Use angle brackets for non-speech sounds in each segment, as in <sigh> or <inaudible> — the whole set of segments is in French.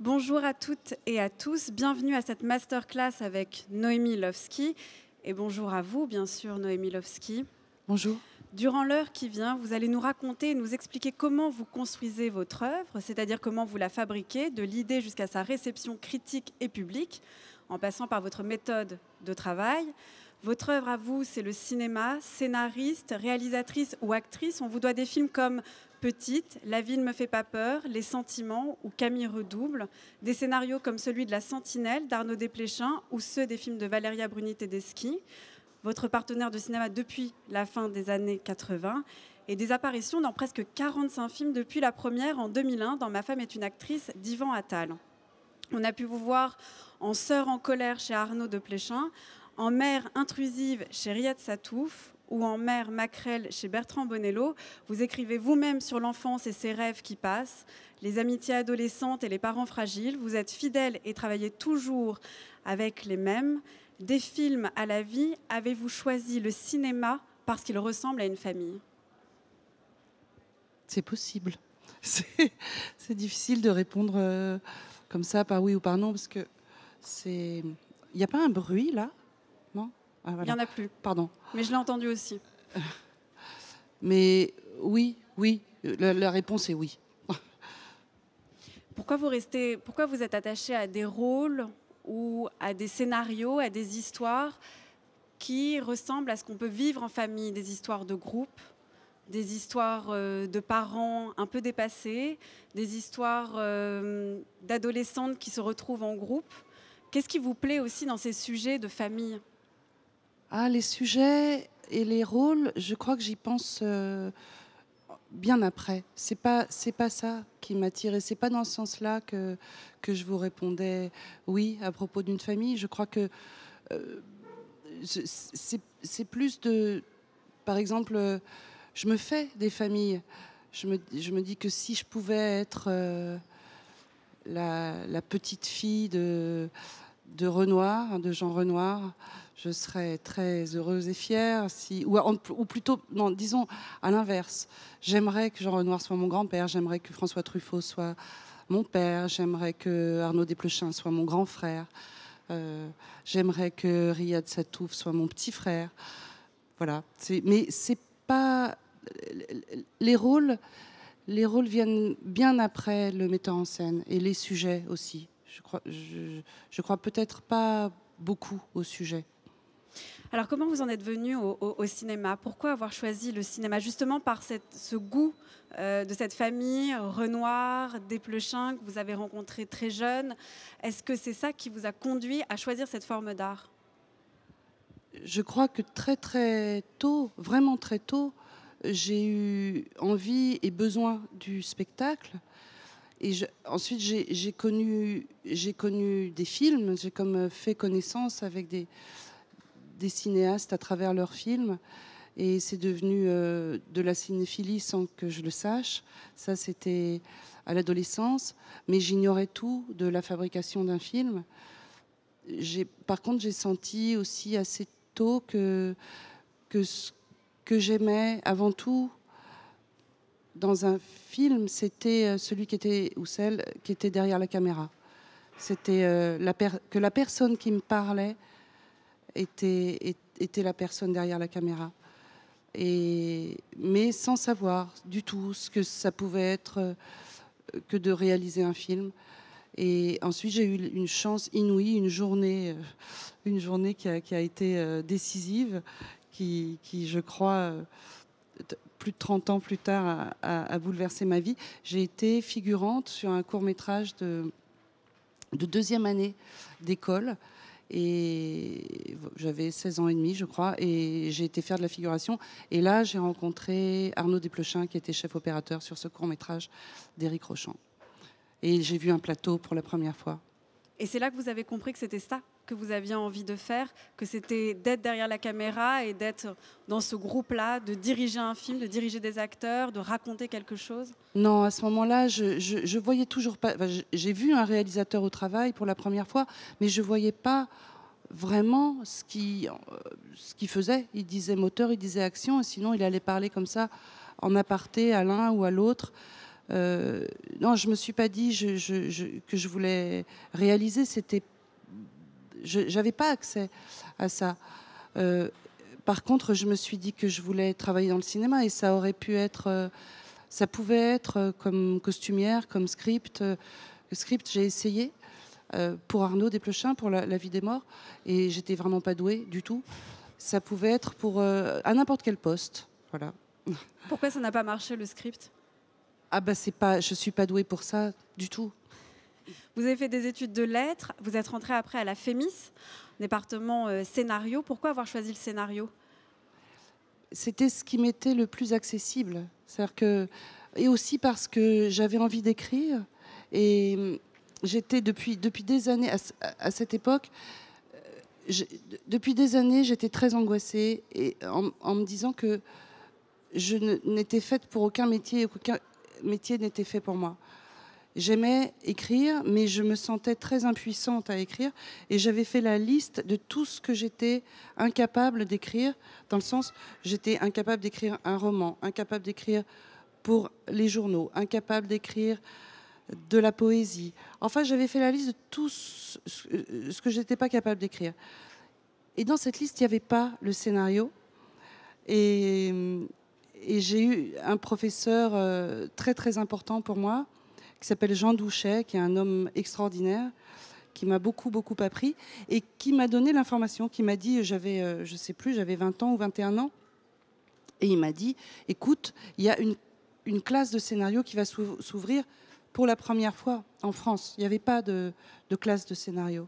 Bonjour à toutes et à tous, bienvenue à cette masterclass avec Noémie Lovski et bonjour à vous bien sûr Noémie Lovski. Bonjour. Durant l'heure qui vient, vous allez nous raconter et nous expliquer comment vous construisez votre œuvre, c'est-à-dire comment vous la fabriquez, de l'idée jusqu'à sa réception critique et publique, en passant par votre méthode de travail. Votre œuvre à vous, c'est le cinéma, scénariste, réalisatrice ou actrice. On vous doit des films comme Petite, La ville me fait pas peur, Les sentiments ou Camille redouble, des scénarios comme celui de La Sentinelle d'Arnaud Desplechin ou ceux des films de Valeria Bruni Tedeschi, votre partenaire de cinéma depuis la fin des années 80 et des apparitions dans presque 45 films depuis la première en 2001 dans Ma femme est une actrice d'Ivan Attal. On a pu vous voir en Sœur en colère chez Arnaud de en Mère intrusive chez Riyad Satouf ou en Mer, Maquerelle chez Bertrand Bonello, vous écrivez vous-même sur l'enfance et ses rêves qui passent, les amitiés adolescentes et les parents fragiles. Vous êtes fidèle et travaillez toujours avec les mêmes. Des films à la vie, avez-vous choisi le cinéma parce qu'il ressemble à une famille C'est possible. <laughs> C'est difficile de répondre euh, comme ça par oui ou par non parce que c'est. Il n'y a pas un bruit là ah, Il n'y en a plus. Pardon. Mais je l'ai entendu aussi. Euh, mais oui, oui, la, réponse est oui. <laughs> pourquoi vous restez, pourquoi vous êtes attaché à des rôles ou à des scénarios, à des histoires qui ressemblent à ce qu'on peut vivre en famille, des histoires de groupe, des histoires euh, de parents un peu dépassés, des histoires euh, d'adolescentes qui se retrouvent en groupe. Qu'est-ce qui vous plaît aussi dans ces sujets de famille ah, les sujets et les rôles, je crois que j'y pense euh, bien après. C'est pas c'est pas ça qui m'a tiré. C'est pas dans ce sens-là que je vous répondais oui à propos d'une famille. Je crois que euh, c'est plus de, par exemple, euh, je me fais des familles. Je me, dis que si je pouvais être la, petite fille de, de Renoir, de Jean Renoir, je serais très heureuse et fière si, ou, plutôt, non, disons à l'inverse. J'aimerais que Jean Renoir soit mon grand-père, j'aimerais que François Truffaut soit mon père, j'aimerais que Arnaud Desplechin soit mon grand frère, euh, j'aimerais que Riyad Satouf soit mon petit frère. Voilà. Mais c'est pas les rôles. Les rôles viennent bien après le metteur en scène et les sujets aussi. Je crois, crois peut-être pas beaucoup au sujet. Alors comment vous en êtes venu au, cinéma Pourquoi avoir choisi le cinéma Justement par ce goût euh, de cette famille Renoir, Desplechin, que vous avez rencontré très jeune. Est-ce que c'est ça qui vous a conduit à choisir cette forme d'art Je crois que très très tôt, vraiment très tôt, j'ai eu envie et besoin du spectacle. Et ensuite, j'ai connu, connu des films, j'ai comme fait connaissance avec des, des cinéastes à travers leurs films. Et c'est devenu euh, de la cinéphilie sans que je le sache. Ça, c'était à l'adolescence. Mais j'ignorais tout de la fabrication d'un film. Par contre, j'ai senti aussi assez tôt que, que ce que j'aimais avant tout dans un film, c'était euh, celui qui était, ou celle qui était derrière la caméra. C'était euh, que la personne qui me parlait était, la personne derrière la caméra. mais sans savoir du tout ce que ça pouvait être euh, que de réaliser un film. Et ensuite, j'ai eu une chance inouïe, une journée, euh, une journée qui a, été euh, décisive, qui, je crois, plus de 30 ans plus tard, a, bouleversé ma vie. J'ai été figurante sur un court métrage de deuxième année d'école et j'avais 16 ans et demi, je crois, et j'ai été faire de la figuration. Et là, j'ai rencontré Arnaud Desplechin, qui était chef opérateur sur ce court-métrage d'Éric Rochant. Et j'ai vu un plateau pour la première fois. Et c'est là que vous avez compris que c'était ça, que vous aviez envie de faire, que c'était d'être derrière la caméra et d'être dans ce groupe-là, de diriger un film, de diriger des acteurs, de raconter quelque chose Non, à ce moment-là, je, voyais toujours pas. J'ai vu un réalisateur au travail pour la première fois, mais je voyais pas vraiment ce euh, qu'il ce faisait. Il disait moteur, il disait action, et sinon il allait parler comme ça en aparté à l'un ou à l'autre. Euh, non, je me suis pas dit que je voulais réaliser. C'était je n'avais pas accès à ça. Euh, par contre, je me suis dit que je voulais travailler dans le cinéma et ça aurait pu être, euh, ça pouvait être euh, comme costumière, comme script. script, j'ai essayé pour Arnaud Desplechin, pour la, la, vie des morts, et j'étais vraiment pas douée du tout. Ça pouvait être pour à n'importe quel poste, voilà. Pourquoi ça n'a pas marché le script Ah bah c'est pas, je suis pas douée pour ça du tout. Vous avez fait des études de lettres, vous êtes rentré après à la FEMIS, département euh, scénario. Pourquoi avoir choisi le scénario C'était ce qui m'était le plus accessible. cest que, et aussi parce que j'avais envie d'écrire et hum, j'étais depuis, depuis des années, à, cette époque, euh, depuis des années, j'étais très angoissée et en, me disant que je n'étais faite pour aucun métier, aucun métier n'était fait pour moi. J'aimais écrire, mais je me sentais très impuissante à écrire. Et j'avais fait la liste de tout ce que j'étais incapable d'écrire, dans le sens, j'étais incapable d'écrire un roman, incapable d'écrire pour les journaux, incapable d'écrire de la poésie. Enfin, j'avais fait la liste de tout ce que je n'étais pas capable d'écrire. Et dans cette liste, il n'y avait pas le scénario. et j'ai eu un professeur euh, très très important pour moi, qui s'appelle Jean Douchet, qui est un homme extraordinaire, qui m'a beaucoup, beaucoup appris et qui m'a donné l'information, qui m'a dit, j'avais, euh, je sais plus, j'avais 20 ans ou 21 ans, et il m'a dit, écoute, il y a une, classe de scénario qui va s'ouvrir pour la première fois en France. Il n'y avait pas de, classe de scénario.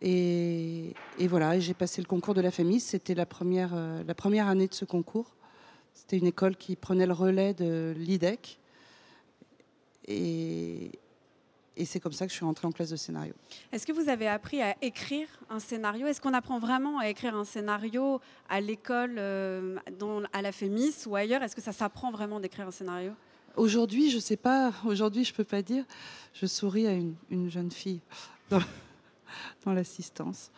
Et, et voilà, j'ai passé le concours de la famille C'était la première, euh, la première année de ce concours. C'était une école qui prenait le relais de l'IDEC. Et, c'est comme ça que je suis rentrée en classe de scénario. Est-ce que vous avez appris à écrire un scénario Est-ce qu'on apprend vraiment à écrire un scénario à l'école, euh, à la FEMIS ou ailleurs Est-ce que ça s'apprend vraiment d'écrire un scénario Aujourd'hui, je ne sais pas. Aujourd'hui, je ne peux pas dire. Je souris à une, jeune fille dans, <laughs> l'assistance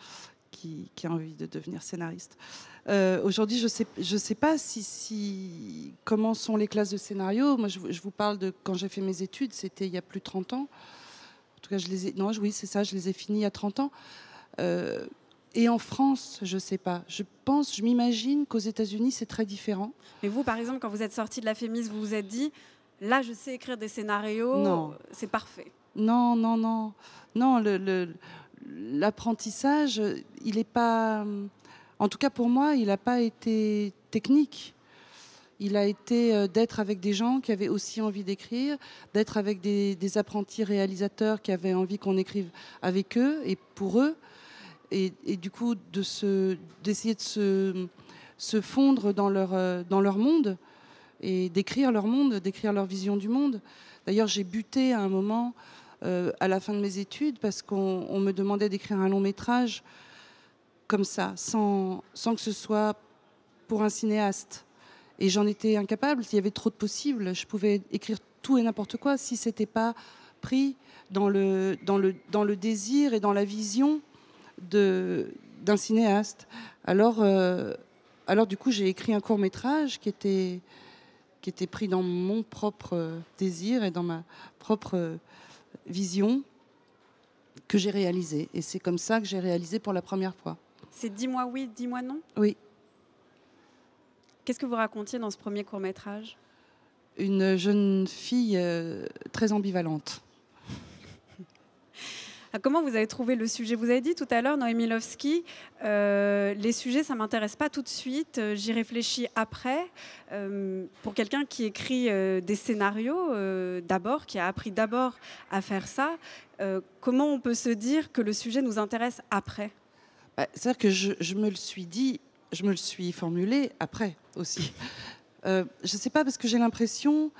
qui, a envie de devenir scénariste. Euh, aujourd'hui, je ne sais, je sais pas si, si, comment sont les classes de scénario. Moi, je, vous parle de quand j'ai fait mes études, c'était il y a plus de 30 ans. En tout cas, je les ai, non, oui, c'est ça, je les ai finis il y a 30 ans. Euh, et en France, je ne sais pas. Je pense, je m'imagine qu'aux États-Unis, c'est très différent. Mais vous, par exemple, quand vous êtes sorti de la FEMIS, vous vous êtes dit, là, je sais écrire des scénarios, c'est parfait. Non, non, non. Non, l'apprentissage, le, il n'est pas. En tout cas, pour moi, il n'a pas été technique. Il a été euh, d'être avec des gens qui avaient aussi envie d'écrire, d'être avec des, apprentis réalisateurs qui avaient envie qu'on écrive avec eux et pour eux. Et, du coup, d'essayer de, se, de se, fondre dans leur, euh, dans leur monde et d'écrire leur monde, d'écrire leur vision du monde. D'ailleurs, j'ai buté à un moment, euh, à la fin de mes études, parce qu'on me demandait d'écrire un long métrage comme ça, sans, sans que ce soit pour un cinéaste. Et j'en étais incapable, il y avait trop de possibles. Je pouvais écrire tout et n'importe quoi si c'était pas pris dans le, dans, le, dans le désir et dans la vision d'un cinéaste. Alors, euh, alors du coup, j'ai écrit un court métrage qui était, qui était pris dans mon propre désir et dans ma propre vision que j'ai réalisé. Et c'est comme ça que j'ai réalisé pour la première fois. C'est « Dis-moi oui, dis-moi non Oui. Qu'est-ce que vous racontiez dans ce premier court métrage Une jeune fille euh, très ambivalente. <laughs> Ah, comment vous avez trouvé le sujet Vous avez dit tout à l'heure, Noémie Lovski, euh, les sujets, ça ne m'intéresse pas tout de suite, euh, j'y réfléchis après. pour quelqu'un qui écrit des scénarios d'abord, qui a appris d'abord à faire ça, comment on peut se dire que le sujet nous intéresse après bah, c'est-à-dire que je, me le suis dit, je me le suis formulé après aussi. <laughs> Euh, je ne sais pas parce que j'ai l'impression,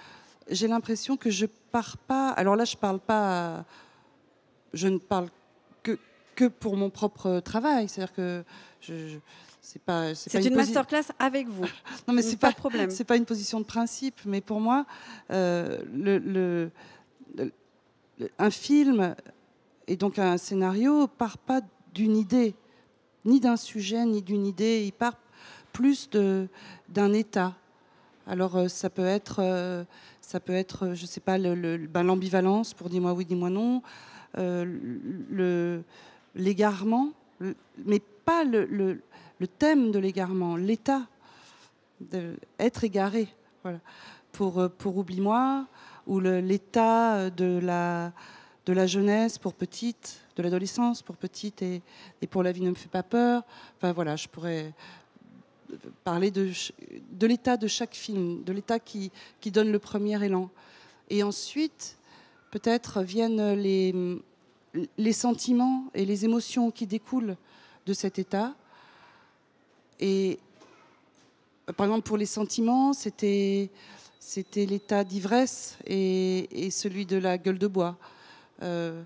j'ai l'impression que je pars pas. Alors là, je parle pas. Je ne parle que que pour mon propre travail. C'est-à-dire que je, c'est pas. C'est une, masterclass avec vous. <laughs> non, mais c'est pas, un problème. C'est pas une position de principe, mais pour moi, euh, un film et donc un scénario part pas d'une idée ni d'un sujet, ni d'une idée, il part plus d'un état. Alors euh, ça peut être, euh, ça peut être, euh, je sais pas, ben, l'ambivalence pour dis-moi oui, dis-moi non, l'égarement, mais pas le, thème de l'égarement, l'état être égaré. Pour, pour Oublie-moi, ou l'état de la, de la jeunesse pour petite, de l'adolescence pour petite et, pour la vie ne me fait pas peur. Enfin voilà, je pourrais parler de, de l'état de chaque film, de l'état qui, qui donne le premier élan. Et ensuite, peut-être viennent les, les sentiments et les émotions qui découlent de cet état. Et par exemple, pour les sentiments, c'était c'était l'état d'ivresse et, celui de la gueule de bois. Euh,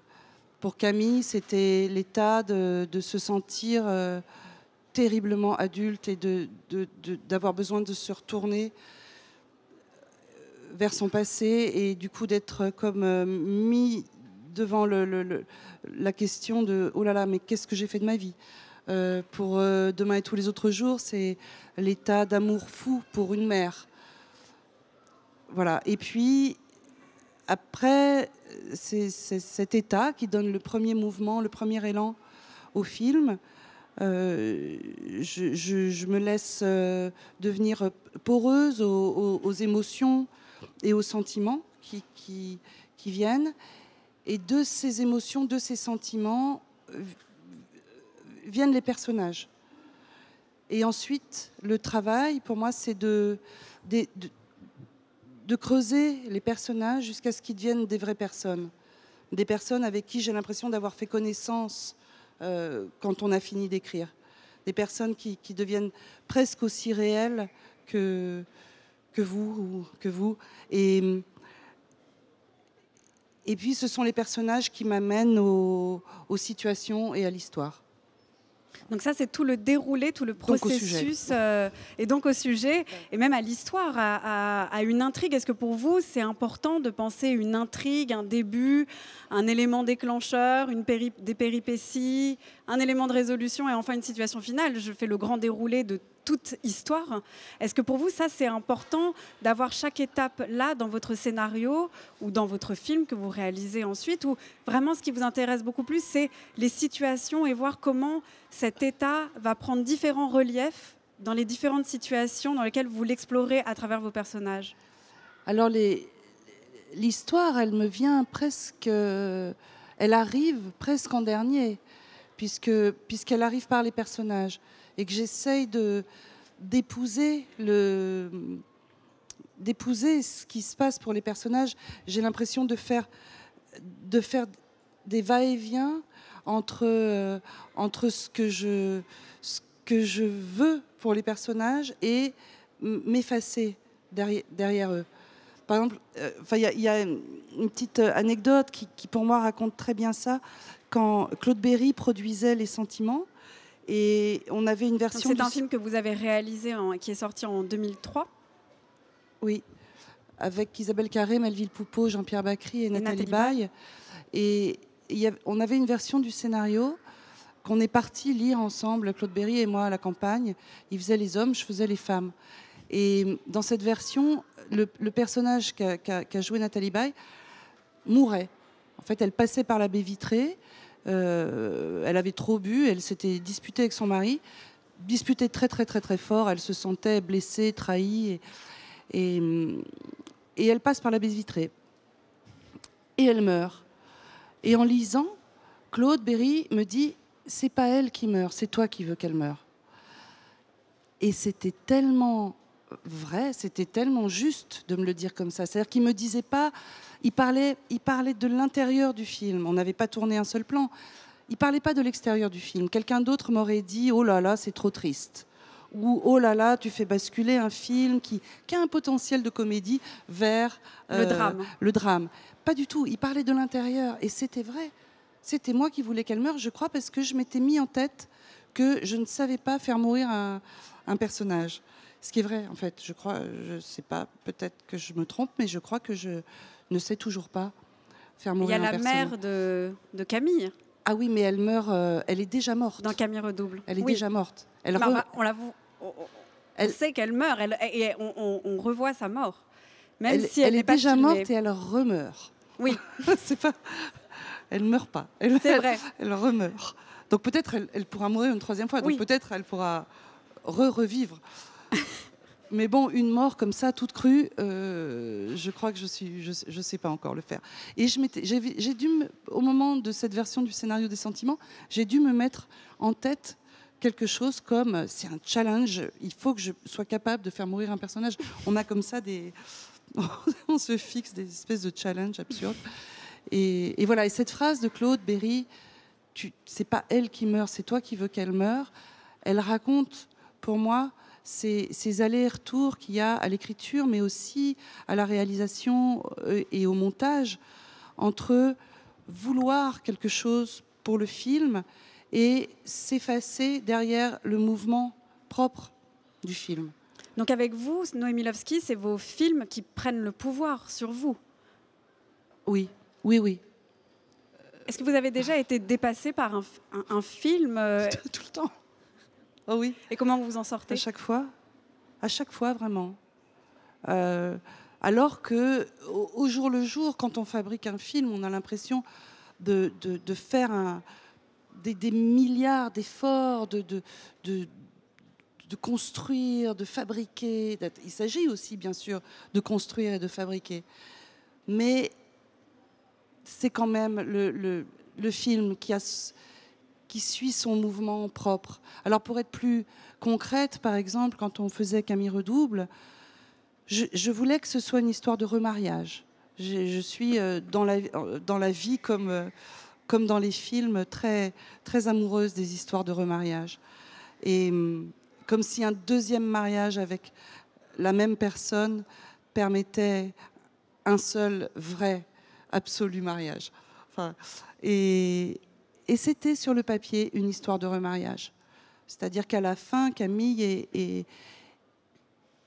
pour Camille, c'était l'état de, se sentir euh, terriblement adulte et d'avoir besoin de se retourner euh, vers son passé et du coup d'être comme euh, mis devant la question de oh là là, mais qu'est-ce que j'ai fait de ma vie Pour demain et tous les autres jours, c'est l'état d'amour fou pour une mère. Voilà. Et puis, après, c'est cet état qui donne le premier mouvement, le premier élan au film. Euh, je, me laisse euh, devenir poreuse aux, émotions et aux sentiments qui, qui, viennent. Et de ces émotions, de ces sentiments, viennent les personnages. Et ensuite, le travail, pour moi, c'est de, de de creuser les personnages jusqu'à ce qu'ils deviennent des vraies personnes. Des personnes avec qui j'ai l'impression d'avoir fait connaissance euh, quand on a fini d'écrire. Des personnes qui, deviennent presque aussi réelles que, que vous. Que vous. Et, et puis ce sont les personnages qui m'amènent aux situations et à l'histoire. Donc ça, c'est tout le déroulé, tout le processus, euh, et donc au sujet, et même à l'histoire, à, une intrigue. Est-ce que pour vous, c'est important de penser une intrigue, un début, un élément déclencheur, une des péripéties, un élément de résolution et enfin une situation finale. Je fais le grand déroulé de toute histoire. Est-ce que pour vous, ça, c'est important d'avoir chaque étape là dans votre scénario ou dans votre film que vous réalisez ensuite Ou vraiment, ce qui vous intéresse beaucoup plus, c'est les situations et voir comment cet état va prendre différents reliefs dans les différentes situations dans lesquelles vous l'explorez à travers vos personnages Alors, l'histoire, elle me vient presque. Elle arrive presque en dernier puisque puisqu'elle arrive par les personnages, et que j'essaye de d'épouser le d'épouser ce qui se passe pour les personnages. J'ai l'impression de faire de faire des va-et-vient entre euh, entre ce que je ce que je veux pour les personnages et m'effacer derrière, derrière eux. Par exemple, euh, il y, a une petite euh, anecdote qui, qui, pour moi, raconte très bien ça quand Claude Berry produisait Les Sentiments. Et on avait une version. C'est un film que vous avez réalisé, qui est sorti en 2003. Oui, avec Isabelle Carré, Melville Poupeau, Jean-Pierre Bacry et, Nathalie, Baye. Et on avait une version du scénario qu'on est parti lire ensemble, Claude Berry et moi à la campagne. Il faisait les hommes, je faisais les femmes. Et dans cette version, le, personnage qu'a joué Nathalie Baye mourait. En fait, elle passait par la baie vitrée euh, elle avait trop bu, elle s'était disputée avec son mari, disputée très très très très fort, elle se sentait blessée, trahie, et, elle passe par la baie vitrée. Et elle meurt. Et en lisant, Claude Berry me dit, c'est pas elle qui meurt, c'est toi qui veux qu'elle meure. Et c'était tellement vrai, c'était tellement juste de me le dire comme ça. C'est-à-dire qu'il me disait pas, il parlait, il parlait de l'intérieur du film. On n'avait pas tourné un seul plan. Il parlait pas de l'extérieur du film. Quelqu'un d'autre m'aurait dit "Oh là là, c'est trop triste." Ou "Oh là là, tu fais basculer un film qui, a un potentiel de comédie vers le euh, drame." Le drame. Pas du tout. Il parlait de l'intérieur et c'était vrai. C'était moi qui voulais qu'elle meure, je crois, parce que je m'étais mis en tête que je ne savais pas faire mourir un personnage. Ce qui est vrai, en fait. Je crois, je sais pas, peut-être que je me trompe, mais je crois que je ne sais toujours pas faire mourir Il y a la mère de, Camille. Ah oui, mais elle meurt, euh, elle est déjà morte. Dans Camille Redouble. Elle est déjà morte. Elle bah, re... Bah, on, l'avoue, on, elle... sait qu'elle meurt et on, revoit sa mort. Même elle, si elle, est, déjà morte et elle remeurt. Oui. <laughs> C'est pas. Elle meurt pas. Elle, vrai. <laughs> elle remeurt. Donc peut-être elle, pourra mourir une troisième fois. Donc peut-être elle pourra re-revivre. <laughs> Mais bon, une mort comme ça, toute crue, euh, je crois que je suis, je, sais pas encore le faire. Et j'ai dû, au moment de cette version du scénario des sentiments, j'ai dû me mettre en tête quelque chose comme c'est un challenge. Il faut que je sois capable de faire mourir un personnage. On a comme ça des, <laughs> on se fixe des espèces de challenges absurdes. Et, et, voilà. Et cette phrase de Claude Berry, c'est pas elle qui meurt, c'est toi qui veux qu'elle meure. Elle raconte, pour moi, ces, allers-retours qu'il y a à l'écriture, mais aussi à la réalisation euh, et au montage, entre vouloir quelque chose pour le film et s'effacer derrière le mouvement propre du film. Donc avec vous, Noémie Lovski, c'est vos films qui prennent le pouvoir sur vous Oui, oui, oui. Est-ce que vous avez déjà été dépassé par un, film euh, <laughs> tout le temps Oh oui. Et comment vous en sortez À chaque fois. À chaque fois, vraiment. Euh, alors que, au, jour le jour, quand on fabrique un film, on a l'impression de, faire des, milliards d'efforts, de, de, construire, de fabriquer. Il s'agit aussi, bien sûr, de construire et de fabriquer. Mais c'est quand même le film qui a qui suit son mouvement propre. Alors pour être plus concrète, par exemple, quand on faisait Camille Redouble, je, voulais que ce soit une histoire de remariage. Je, suis euh, dans la, euh, dans la vie comme, euh, comme dans les films, très, très amoureuse des histoires de remariage. Et hum, comme si un deuxième mariage avec la même personne permettait un seul vrai, absolu mariage. Enfin, et, et c'était sur le papier une histoire de remariage. C'est-à-dire qu'à la fin, Camille et,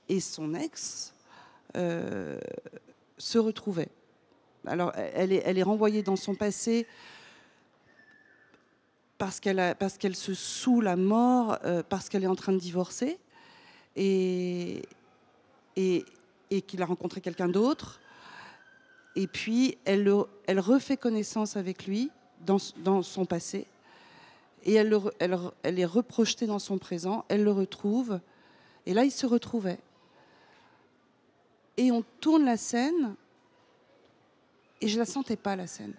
et, son ex euh, se retrouvaient. Alors, elle est, elle est renvoyée dans son passé parce qu'elle parce qu'elle se saoule la mort, euh, parce qu'elle est en train de divorcer et et, et qu'il a rencontré quelqu'un d'autre. Et puis elle elle refait connaissance avec lui dans, son passé et elle, est reprojetée dans son présent, elle le retrouve, et là il se retrouvait. Et on tourne la scène, et je ne la sentais pas la scène,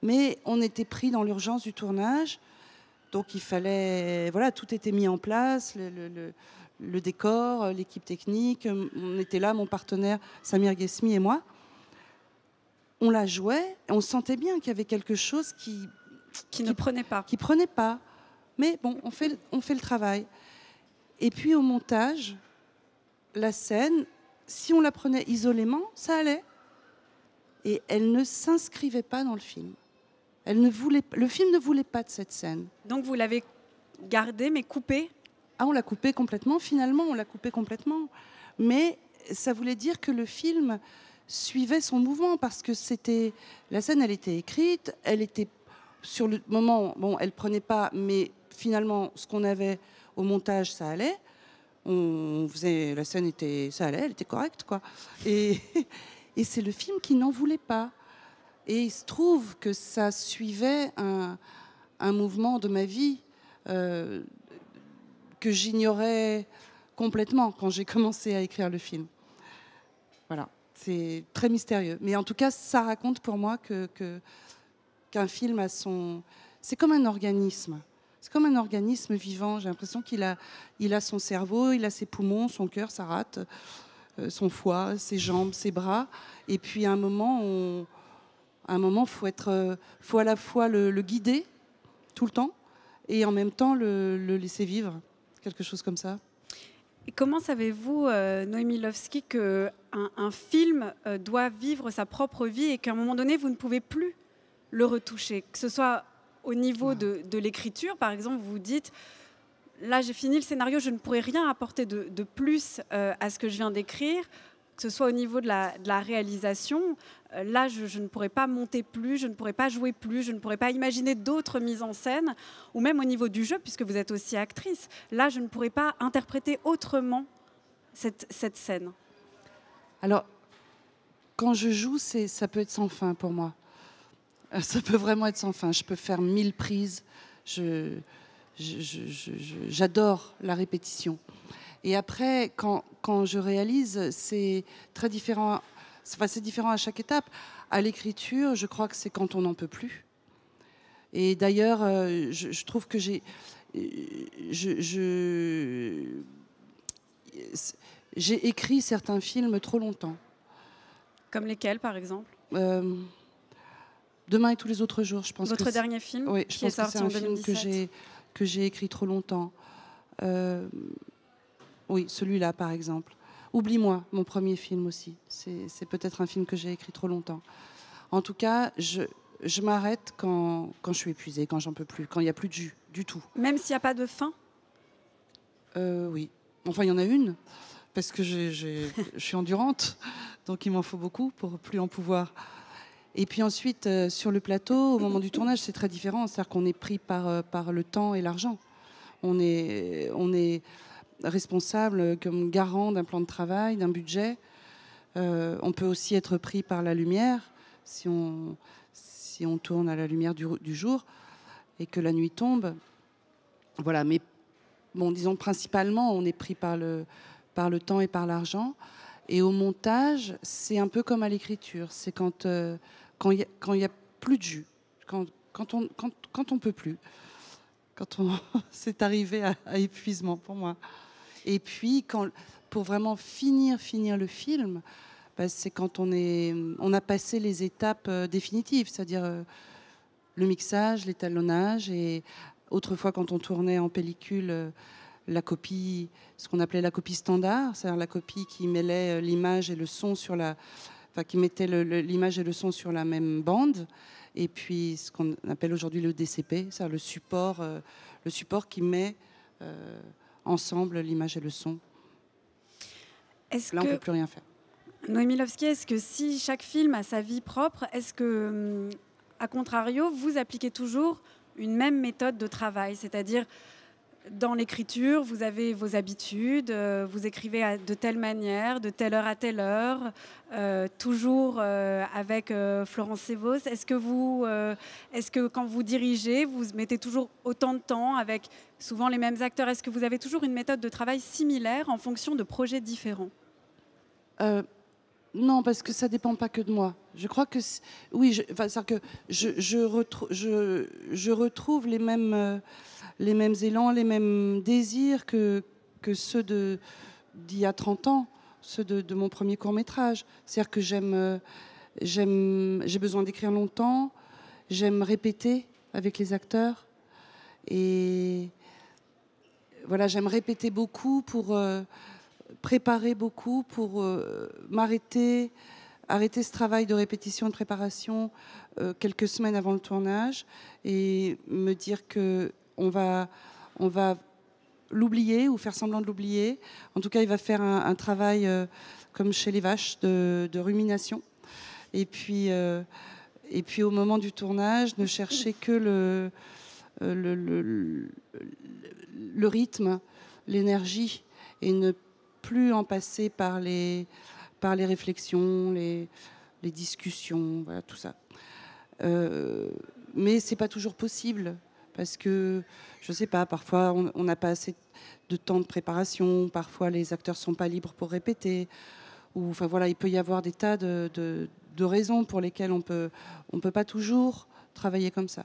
mais on était pris dans l'urgence du tournage, donc il fallait, voilà, tout était mis en place, le, décor, l'équipe technique, on était là, mon partenaire Samir Ghesmi et moi on la jouait et on sentait bien qu'il y avait quelque chose qui, qui, ne prenait pas. Qui prenait pas. Mais bon, on fait, on fait le travail. Et puis au montage, la scène, si on la prenait isolément, ça allait. Et elle ne s'inscrivait pas dans le film. Elle ne voulait, le film ne voulait pas de cette scène. Donc vous l'avez gardée mais coupée Ah, on l'a coupée complètement, finalement, on l'a coupée complètement. Mais ça voulait dire que le film suivait son mouvement parce que c'était la scène, elle était écrite, elle était sur le moment, bon, elle prenait pas, mais finalement, ce qu'on avait au montage, ça allait. On faisait, la scène était, ça allait, elle était correcte, quoi. Et, <laughs> c'est le film qui n'en voulait pas. Et il se trouve que ça suivait un, mouvement de ma vie euh, que j'ignorais complètement quand j'ai commencé à écrire le film c'est très mystérieux. Mais en tout cas, ça raconte pour moi que, qu'un film a son. C'est comme un organisme. C'est comme un organisme vivant. J'ai l'impression qu'il a, il a son cerveau, il a ses poumons, son cœur, sa rate, euh, son foie, ses jambes, ses bras. Et puis à un moment, on, à un moment, faut être, euh, faut à la fois le, guider tout le temps et en même temps le, laisser vivre, quelque chose comme ça. Et comment savez-vous, euh, Noémie Lovski, que un, film euh, doit vivre sa propre vie et qu'à un moment donné, vous ne pouvez plus le retoucher. Que ce soit au niveau de, l'écriture, par exemple, vous vous dites, là j'ai fini le scénario, je ne pourrais rien apporter de, plus euh, à ce que je viens d'écrire, que ce soit au niveau de la, réalisation, euh, là je, ne pourrais pas monter plus, je ne pourrais pas jouer plus, je ne pourrais pas imaginer d'autres mises en scène, ou même au niveau du jeu, puisque vous êtes aussi actrice, là je ne pourrais pas interpréter autrement cette scène. Alors, quand je joue, c'est, ça peut être sans fin pour moi. Euh, ça peut vraiment être sans fin. Je peux faire mille prises. Je, j'adore la répétition. Et après, quand, quand je réalise, c'est très différent. Enfin, c'est différent à chaque étape. À l'écriture, je crois que c'est quand on n'en peut plus. Et d'ailleurs, euh, je, trouve que j'ai. Euh, je j'ai écrit certains films trop longtemps. Comme lesquels, par exemple euh, Demain et tous les autres jours, je pense. Votre dernier film Oui, je pense que c'est un film que j'ai que j'ai écrit trop longtemps. Euh, oui, celui-là, par exemple. Oublie-moi, mon premier film aussi. C'est, peut-être un film que j'ai écrit trop longtemps. En tout cas, je, je m'arrête quand, quand je suis épuisée, quand j'en peux plus, quand il n'y a plus de jus, du tout. Même s'il n'y a pas de fin euh, Oui. Enfin, il y en a une parce que je, suis endurante, donc il m'en faut beaucoup pour plus en pouvoir. Et puis ensuite, euh, sur le plateau, au moment du tournage, c'est très différent. C'est-à-dire qu'on est pris par, euh, par le temps et l'argent. On est, on est responsable comme garant d'un plan de travail, d'un budget. Euh, on peut aussi être pris par la lumière, si on, si on tourne à la lumière du jour et que la nuit tombe. Voilà, mais bon, disons principalement, on est pris par le, par le temps et par l'argent. Et au montage, c'est un peu comme à l'écriture. C'est quand euh, quand il n'y a, plus de jus, quand, on quand, on peut plus, quand on c'est <laughs> arrivé à, épuisement pour moi. Et puis quand pour vraiment finir finir le film, bah, c'est quand on est on a passé les étapes euh, définitives, c'est-à-dire euh, le mixage, l'étalonnage et autrefois quand on tournait en pellicule la copie, ce qu'on appelait la copie standard, c'est-à-dire la copie qui mêlait euh, l'image et le son sur la, qui mettait l'image et le son sur la même bande, et puis ce qu'on appelle aujourd'hui le DCP, c'est-à-dire le support, euh, le support qui met euh, ensemble l'image et le son. Là, on ne peut plus rien faire. Noémie Lovski, est-ce que si chaque film a sa vie propre, est-ce que, hum, à contrario, vous appliquez toujours une même méthode de travail, c'est-à-dire dans l'écriture, vous avez vos habitudes, euh, vous écrivez de telle manière, de telle heure à telle heure, euh, toujours euh, avec Florence Sévos. Est-ce que, vous, est-ce que quand vous dirigez, vous mettez toujours autant de temps avec souvent les mêmes acteurs Est-ce que vous avez toujours une méthode de travail similaire en fonction de projets différents Non, parce que ça ne dépend pas que de moi. Je crois que oui, je, enfin, que je, retrouve, les mêmes, euh, les mêmes élans, les mêmes désirs que, que ceux d'il y a 30 ans, ceux de, mon premier court métrage. C'est-à-dire que j'aime, euh, j'aime, j'ai besoin d'écrire longtemps, j'aime répéter avec les acteurs et voilà, j'aime répéter beaucoup pour euh, préparer beaucoup, pour m'arrêter arrêter ce travail de répétition et de préparation euh, quelques semaines avant le tournage et me dire que on va, on va l'oublier ou faire semblant de l'oublier. En tout cas, il va faire un, travail euh, comme chez les vaches de, rumination. Et puis, euh, et puis au moment du tournage, ne chercher que le, le, le, le rythme, l'énergie et ne plus en passer par les, par les réflexions, les, discussions, voilà, tout ça. Euh, mais c'est pas toujours possible parce que je sais pas, parfois on n'a pas assez de temps de préparation, parfois les acteurs sont pas libres pour répéter, ou enfin voilà, il peut y avoir des tas de, raisons pour lesquelles on peut on peut pas toujours travailler comme ça.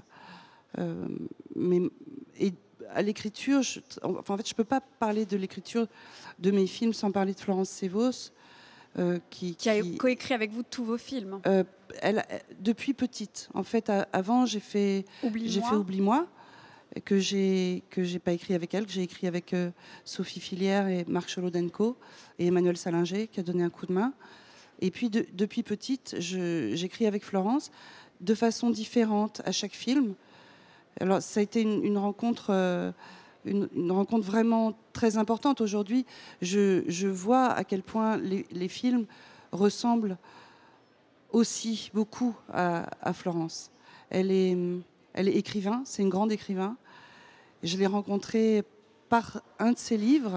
Euh, mais et à l'écriture, enfin, en fait, je peux pas parler de l'écriture de mes films sans parler de Florence Sévos euh, qui, a coécrit avec vous tous vos films. Euh, elle, depuis petite. En fait, avant, j'ai fait Oublie-moi, que j'ai que j'ai pas écrit avec elle, que j'ai écrit avec euh, Sophie Filière et Marc Cholodenko et Emmanuel Salinger, qui a donné un coup de main. Et puis depuis petite, j'écris avec Florence de façon différente à chaque film. Alors ça a été une, une rencontre une, rencontre vraiment très importante. Aujourd'hui, je, vois à quel point les, films ressemblent aussi beaucoup à, à, Florence. Elle est, elle est écrivain, c'est une grande écrivain. Je l'ai rencontrée par un de ses livres.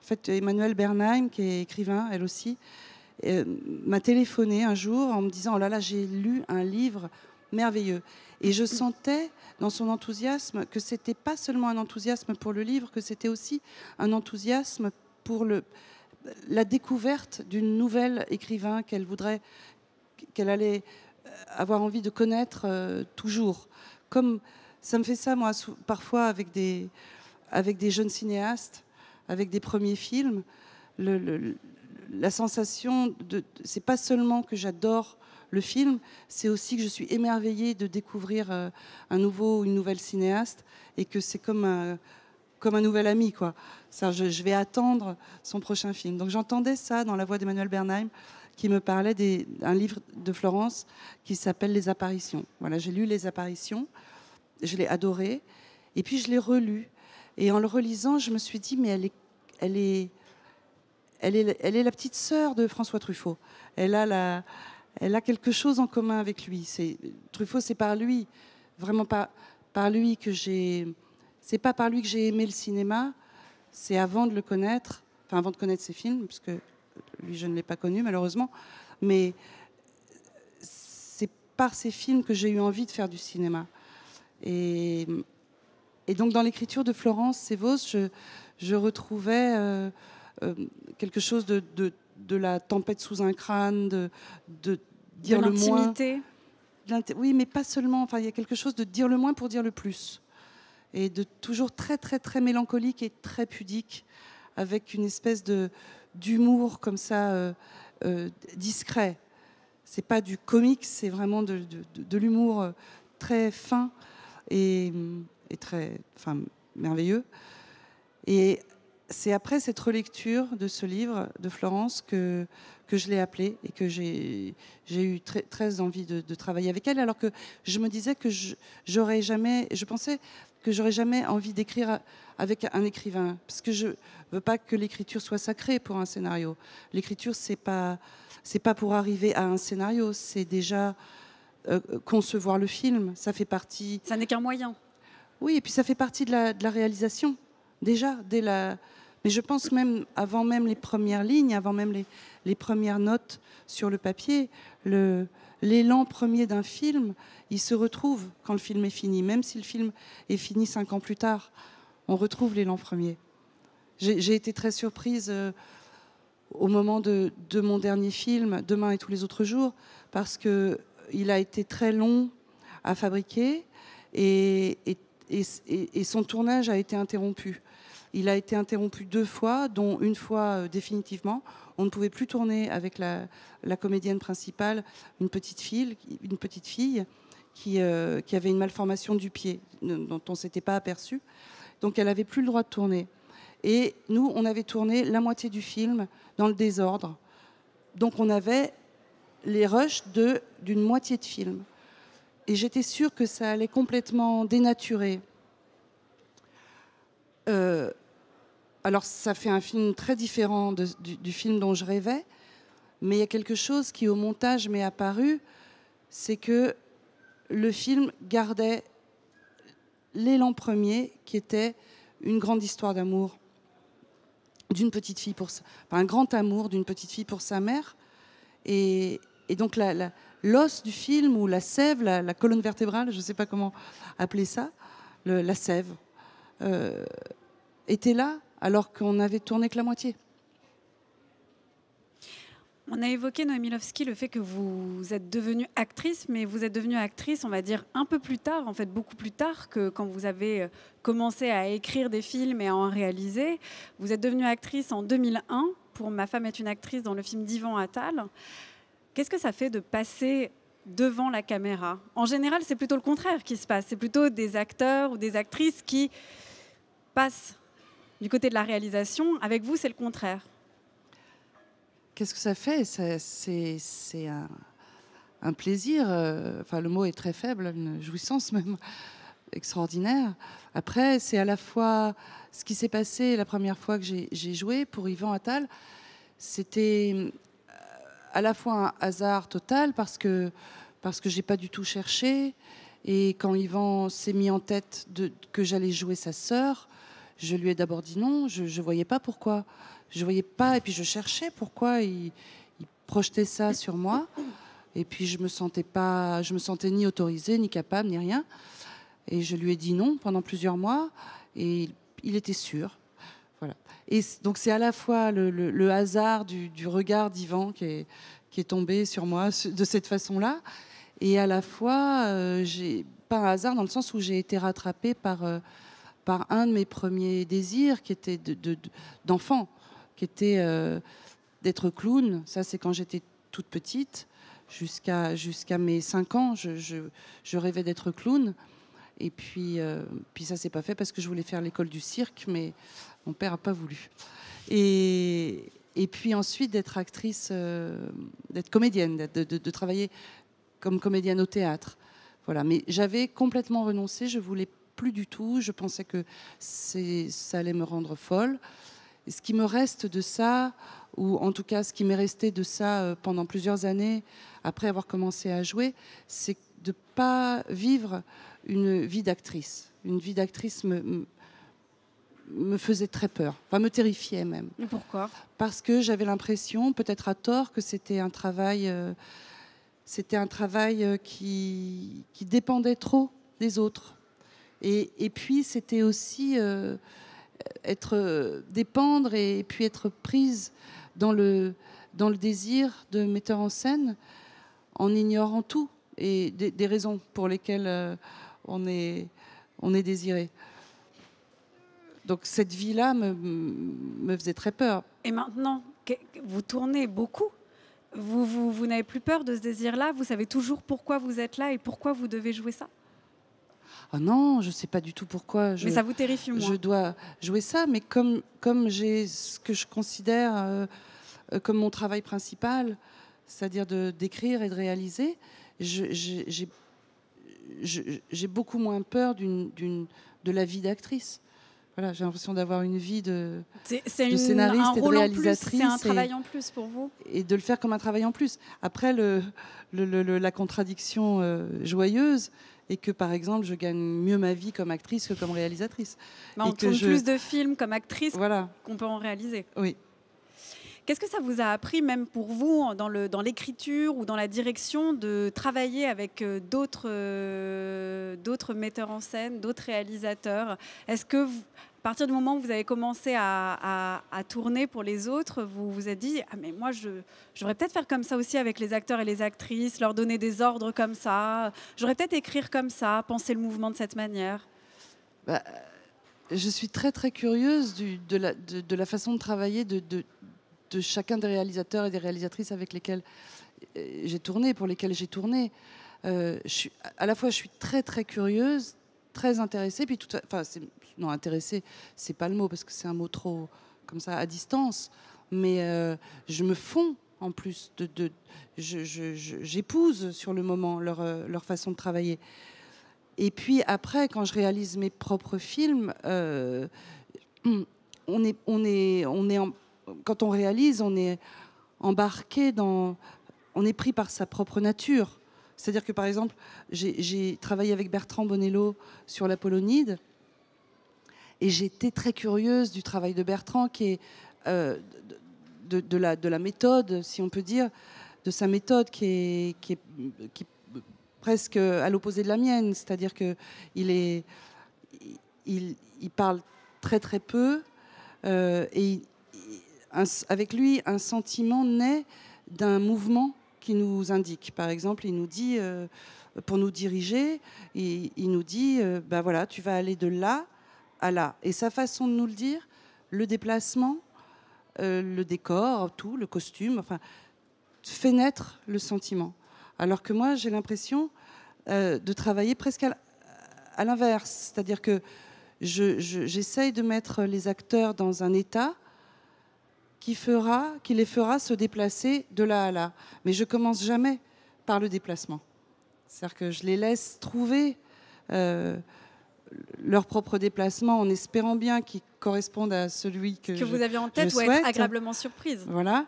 En fait, Emmanuel Bernheim, qui est écrivain, elle aussi, euh, m'a téléphoné un jour en me disant, oh là là, j'ai lu un livre merveilleux. Et je sentais dans son enthousiasme que c'était pas seulement un enthousiasme pour le livre, que c'était aussi un enthousiasme pour la découverte d'une nouvelle écrivain qu'elle voudrait, qu'elle allait euh, avoir envie de connaître euh, toujours. Comme ça me fait ça moi parfois avec des avec des jeunes cinéastes, avec des premiers films, la sensation de c'est pas seulement que j'adore le film, c'est aussi que je suis émerveillée de découvrir euh, un nouveau une nouvelle cinéaste et que c'est comme un, comme un nouvel ami. Quoi. je, vais attendre son prochain film. Donc j'entendais ça dans la voix d'Emmanuel Bernheim qui me parlait d'un livre de Florence qui s'appelle Les Apparitions. Voilà, j'ai lu Les Apparitions, je l'ai adoré, et puis je l'ai relu. Et en le relisant, je me suis dit, mais elle est, elle est, elle est, elle est la petite sœur de François Truffaut. Elle a la, elle a quelque chose en commun avec lui. C'est, Truffaut, c'est par lui, vraiment pas par lui que j'ai. C'est pas par lui que j'ai aimé le cinéma, c'est avant de le connaître, enfin avant de connaître ses films, puisque lui, je ne l'ai pas connu malheureusement, mais c'est par ses films que j'ai eu envie de faire du cinéma. Et, donc dans l'écriture de Florence Sévos, je, retrouvais euh, euh, quelque chose de de la tempête sous un crâne, de, dire le moins. l'intimité. Oui, mais pas seulement. Enfin, il y a quelque chose de dire le moins pour dire le plus. Et de toujours très, très, très mélancolique et très pudique, avec une espèce d'humour comme ça, discret. Euh, Ce euh, discret. C'est pas du comique, c'est vraiment de, l'humour euh, très fin et, très merveilleux. Et c'est après cette relecture de ce livre de Florence que, que je l'ai appelée et que j'ai eu très, très envie de, travailler avec elle, alors que je me disais que j'aurais jamais, je pensais que j'aurais jamais envie d'écrire avec un écrivain, parce que je veux pas que l'écriture soit sacrée pour un scénario. L'écriture, c'est pas, c'est pas pour arriver à un scénario, c'est déjà euh, concevoir le film, ça fait partie. Ça n'est qu'un moyen. Oui, et puis ça fait partie de la, de la réalisation déjà dès la mais je pense même, avant même les premières lignes, avant même les, premières notes sur le papier, l'élan premier d'un film, il se retrouve quand le film est fini. Même si le film est fini cinq ans plus tard, on retrouve l'élan premier. J'ai, été très surprise euh, au moment de, mon dernier film, Demain et tous les autres jours, parce qu'il a été très long à fabriquer et, son tournage a été interrompu. Il a été interrompu deux fois, dont une fois euh, définitivement. On ne pouvait plus tourner avec la, comédienne principale, une petite fille, une petite fille qui, euh, qui avait une malformation du pied, dont on ne s'était pas aperçu. Donc elle n'avait plus le droit de tourner. Et nous, on avait tourné la moitié du film dans le désordre. Donc on avait les rushs d'une moitié de film. Et j'étais sûre que ça allait complètement dénaturer. Euh, alors ça fait un film très différent du, film dont je rêvais, mais il y a quelque chose qui au montage m'est apparu, c'est que le film gardait l'élan premier qui était une grande histoire d'amour d'une petite fille pour sa, un grand amour d'une petite fille pour sa mère et, donc l'os du film ou la sève, la, colonne vertébrale, je ne sais pas comment appeler ça, la sève, euh, était là alors qu'on n'avait tourné que la moitié. On a évoqué, Noémie Lovski, le fait que vous êtes devenue actrice, mais vous êtes devenue actrice, on va dire, un peu plus tard, en fait, beaucoup plus tard que quand vous avez euh, commencé à écrire des films et à en réaliser. Vous êtes devenue actrice en 2001 pour Ma femme est une actrice dans le film d'Ivan Attal. Qu'est-ce que ça fait de passer devant la caméra En général, c'est plutôt le contraire qui se passe. C'est plutôt des acteurs ou des actrices qui passent du côté de la réalisation, avec vous, c'est le contraire. Qu'est-ce que ça fait C'est un, plaisir, euh, enfin le mot est très faible, une jouissance même <laughs> extraordinaire. Après, c'est à la fois ce qui s'est passé la première fois que j'ai joué pour Yvan Attal, c'était euh, à la fois un hasard total parce que parce que j'ai pas du tout cherché et quand Yvan s'est mis en tête que j'allais jouer sa sœur, je lui ai d'abord dit non, je ne voyais pas pourquoi. Je voyais pas, et puis je cherchais pourquoi il, projetait ça sur moi. Et puis je me sentais pas, je me sentais ni autorisée, ni capable, ni rien. Et je lui ai dit non pendant plusieurs mois, et il était sûr. Voilà. Et donc c'est à la fois le, hasard du, regard d'Ivan qui est, qui est tombé sur moi de cette façon-là, et à la fois, euh, pas un hasard dans le sens où j'ai été rattrapée par euh, par un de mes premiers désirs qui était d'enfant, qui était euh, d'être clown. Ça, c'est quand j'étais toute petite, jusqu'à jusqu'à mes 5 ans, je, rêvais d'être clown. Et puis, euh, puis ça s'est pas fait parce que je voulais faire l'école du cirque, mais mon père a pas voulu. Et, et puis ensuite d'être actrice, euh, d'être comédienne, de, de, travailler comme comédienne au théâtre. Voilà. Mais j'avais complètement renoncé. Je voulais plus du tout. Je pensais que ça allait me rendre folle. ce qui me reste de ça, ou en tout cas ce qui m'est resté de ça euh, pendant plusieurs années après avoir commencé à jouer, c'est de ne pas vivre une vie d'actrice. Une vie d'actrice me, faisait très peur, enfin me terrifiait même. pourquoi Parce que j'avais l'impression, peut-être à tort, que c'était un travail, euh, c'était un travail euh, qui dépendait trop des autres. Et, puis, c'était aussi euh, être, euh, dépendre et, puis être prise dans le, dans le désir de metteur en scène en ignorant tout et des, raisons pour lesquelles euh, on, est, on est désiré. Donc cette vie-là me, me, faisait très peur. Et maintenant, vous tournez beaucoup. Vous, vous, vous n'avez plus peur de ce désir-là. Vous savez toujours pourquoi vous êtes là et pourquoi vous devez jouer ça. Ah non, je ne sais pas du tout pourquoi. Je, mais ça vous terrifie, Je dois jouer ça, mais comme, comme j'ai ce que je considère euh, comme mon travail principal, c'est-à-dire d'écrire et de réaliser, j'ai beaucoup moins peur de la vie d'actrice. Voilà, j'ai l'impression d'avoir une vie de, de scénariste un et de réalisatrice. C'est un travail en plus pour vous. Et de le faire comme un travail en plus. Après, le, la contradiction euh, joyeuse, et que par exemple je gagne mieux ma vie comme actrice que comme réalisatrice. on tourne plus de films comme actrice voilà. qu'on peut en réaliser. Oui. Qu'est-ce que ça vous a appris, même pour vous, dans, le, dans l'écriture ou dans la direction, de travailler avec euh, d'autres, euh, d'autres metteurs en scène, d'autres réalisateurs Est-ce que, vous, à partir du moment où vous avez commencé à, tourner pour les autres, vous vous êtes dit ah mais moi je j'aurais peut-être faire comme ça aussi avec les acteurs et les actrices, leur donner des ordres comme ça, j'aurais peut-être écrire comme ça, penser le mouvement de cette manière. Bah, je suis très très curieuse de, la, façon de travailler de, chacun des réalisateurs et des réalisatrices avec lesquels euh, j'ai tourné, pour lesquels j'ai tourné. Euh, à la fois, je suis très très curieuse très intéressée. Puis tout, enfin, non, intéressée, c'est pas le mot parce que c'est un mot trop comme ça à distance. Mais euh, je me fonds en plus de, j'épouse sur le moment leur, euh, leur façon de travailler. Et puis après, quand je réalise mes propres films, euh, on est, on est, on est en, quand on réalise, on est embarqué dans, on est pris par sa propre nature. C'est-à-dire que par exemple, j'ai travaillé avec Bertrand Bonello sur la Polonide et j'étais très curieuse du travail de Bertrand qui est euh, de, la, méthode, si on peut dire, de sa méthode qui est, presque à l'opposé de la mienne. C'est-à-dire qu'il est. Il, parle très très peu euh, et avec lui un sentiment naît d'un mouvement qui nous indique. Par exemple, il nous dit, euh, pour nous diriger, il, il nous dit, ben voilà, tu vas aller de là à là. Et sa façon de nous le dire, le déplacement, euh, le décor, tout, le costume, enfin, fait naître le sentiment. Alors que moi, j'ai l'impression de travailler presque à, l'inverse. C'est-à-dire que j'essaye je, de mettre les acteurs dans un état qui, fera, les fera se déplacer de là à là. Mais je commence jamais par le déplacement. C'est-à-dire que je les laisse trouver euh, leur propre déplacement en espérant bien qu'ils correspondent à celui que, que vous aviez en tête ou être agréablement surprise. Voilà.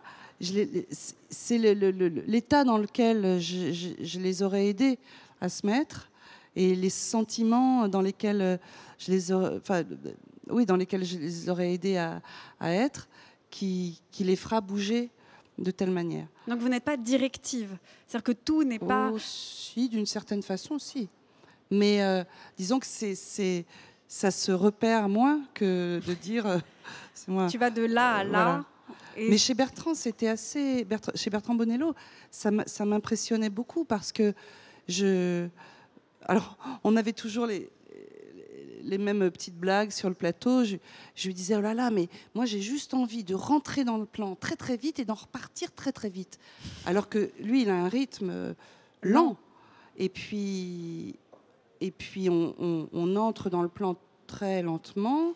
C'est l'état dans lequel je, les aurais aidés à se mettre et les sentiments dans lesquels je les aurais, oui, dans lesquels je les aurais aidés à, à être qui, les fera bouger de telle manière. Donc vous n'êtes pas directive, c'est-à-dire que tout n'est pas... Oh, si, d'une certaine façon, si. Mais euh, disons que c'est, ça se repère moins que de dire... Euh, <laughs> moi. Tu vas de là à là. Mais chez Bertrand, c'était assez... chez Bertrand Bonello, ça m'impressionnait beaucoup parce que je... Alors, on avait toujours les, les mêmes euh, petites blagues sur le plateau. Je, lui disais, oh là là, mais moi j'ai juste envie de rentrer dans le plan très très vite et d'en repartir très très vite. Alors que lui, il a un rythme euh, lent. Et puis, et puis on, entre dans le plan très lentement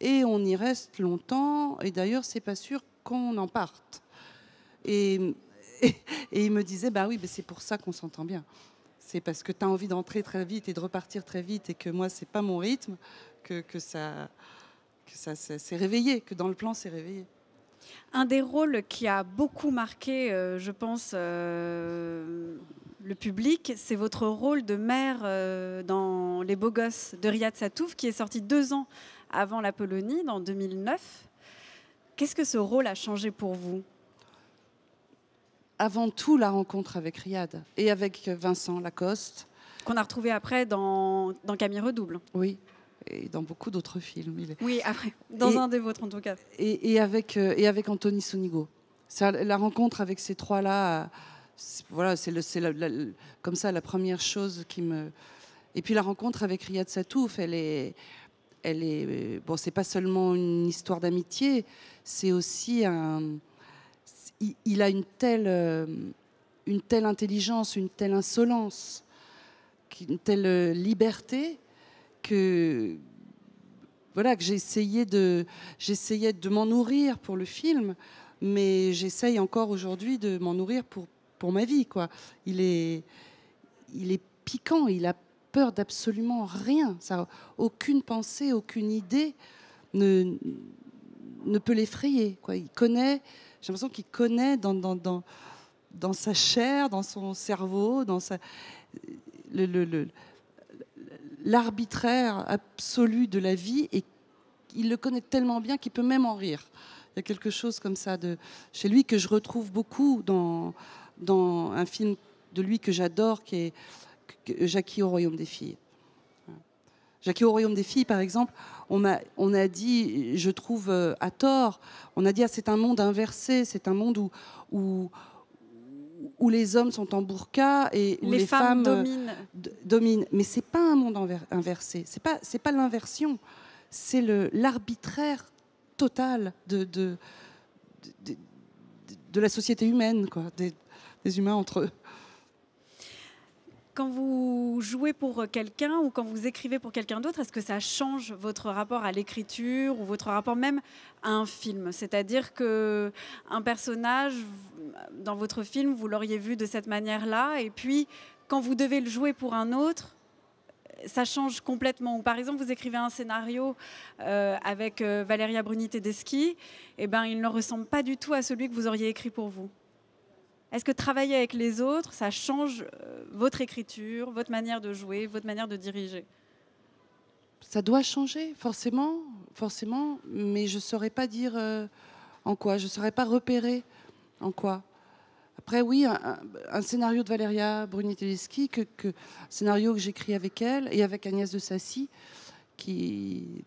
et on y reste longtemps. Et d'ailleurs, c'est pas sûr qu'on en parte. Et, <laughs> il me disait, bah oui, mais c'est pour ça qu'on s'entend bien c'est parce que tu as envie d'entrer très vite et de repartir très vite et que moi, c'est pas mon rythme que, ça, s'est réveillé, que dans le plan, c'est réveillé. Un des rôles qui a beaucoup marqué, euh, je pense, euh, le public, c'est votre rôle de mère euh, dans Les Beaux Gosses de Riyad Satouf, qui est sorti deux ans avant la Polonie, en 2009. Qu'est-ce que ce rôle a changé pour vous avant tout la rencontre avec Riyad et avec Vincent Lacoste. Qu'on a retrouvé après dans, dans Camille Redouble. Oui, et dans beaucoup d'autres films. Il Oui, après, dans un des vôtres en tout cas. Et, avec, euh, et avec Anthony Sonigo. la rencontre avec ces trois-là, voilà, c'est comme ça la première chose qui me. Et puis la rencontre avec Riyad Satouf, elle est. Elle est euh, bon, c'est pas seulement une histoire d'amitié, c'est aussi un il, a une telle, euh, une telle intelligence, une telle insolence, une telle euh, liberté que voilà que j'ai essayé de j'essayais de m'en nourrir pour le film, mais j'essaye encore aujourd'hui de m'en nourrir pour ma vie quoi. Il est il est piquant, il a peur d'absolument rien. Ça, aucune pensée, aucune idée ne, ne peut l'effrayer. Quoi. Il connaît j'ai l'impression qu'il connaît dans, dans, dans, dans, sa chair, dans son cerveau, dans sa, l'arbitraire absolu de la vie et il le connaît tellement bien qu'il peut même en rire. Il y a quelque chose comme ça de chez lui que je retrouve beaucoup dans, dans un film de lui que j'adore qui est Jackie au royaume des filles. Jackie au royaume des filles, par exemple, on a, on a dit, je trouve euh, à tort, on a dit, ah, c'est un monde inversé, c'est un monde où, où, où, les hommes sont en burqa et les, femmes, euh, dominent. Mais ce Mais c'est pas un monde inversé, c'est pas, pas l'inversion, c'est l'arbitraire total de la société humaine, quoi, des humains entre eux. Quand vous jouez pour quelqu'un ou quand vous écrivez pour quelqu'un d'autre, est-ce que ça change votre rapport à l'écriture ou votre rapport même à un film C'est-à-dire que un personnage dans votre film, vous l'auriez vu de cette manière-là, et puis quand vous devez le jouer pour un autre, ça change complètement. Ou par exemple, vous écrivez un scénario euh, avec euh, Valeria Bruni Tedeschi, et eh ben il ne ressemble pas du tout à celui que vous auriez écrit pour vous. Est-ce que travailler avec les autres, ça change euh, votre écriture, votre manière de jouer, votre manière de diriger Ça doit changer, forcément, forcément, mais je ne saurais pas dire euh, en quoi, je ne saurais pas repérer en quoi. Après, oui, un, scénario de Valeria Bruni-Tedeschi, que, scénario que j'écris avec elle et avec Agnès de Sassy, qui,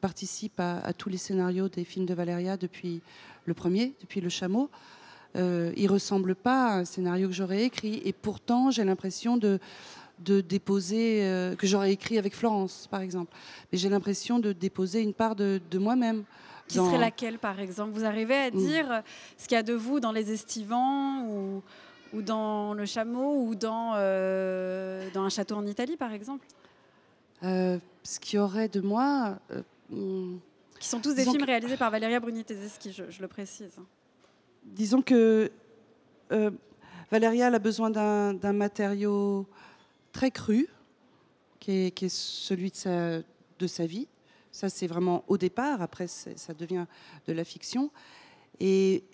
participe à, à, tous les scénarios des films de Valeria depuis le premier, depuis Le Chameau euh, il ressemble pas à un scénario que j'aurais écrit. Et pourtant, j'ai l'impression de, déposer, euh, que j'aurais écrit avec Florence, par exemple. Mais j'ai l'impression de déposer une part de, moi-même. Qui serait laquelle, par exemple Vous arrivez à dire ce qu'il y a de vous dans les estivants ou, dans le chameau ou dans, euh, dans un château en Italie, par exemple euh, Ce qu'il y aurait de moi. Hmm. qui sont tous des films réalisés par Valeria Bruni-Tedeschi, je le précise disons que euh, Valérial a besoin d'un matériau très cru, qui est, celui de sa, vie. Ça, c'est vraiment au départ. Après, ça devient de la fiction. Et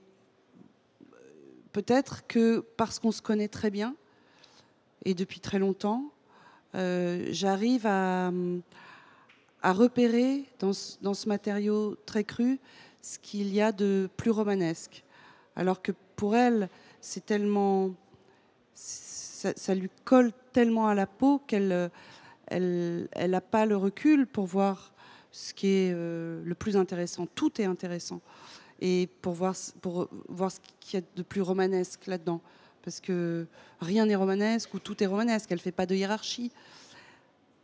peut-être que parce qu'on se connaît très bien, et depuis très longtemps, euh, j'arrive à, repérer dans ce matériau très cru ce qu'il y a de plus romanesque alors que pour elle, c'est tellement. Ça, lui colle tellement à la peau qu'elle elle, elle pas le recul pour voir ce qui est euh, le plus intéressant. Tout est intéressant. Et pour voir, pour voir ce qu'il y a de plus romanesque là-dedans. Parce que rien n'est romanesque ou tout est romanesque. Elle ne fait pas de hiérarchie.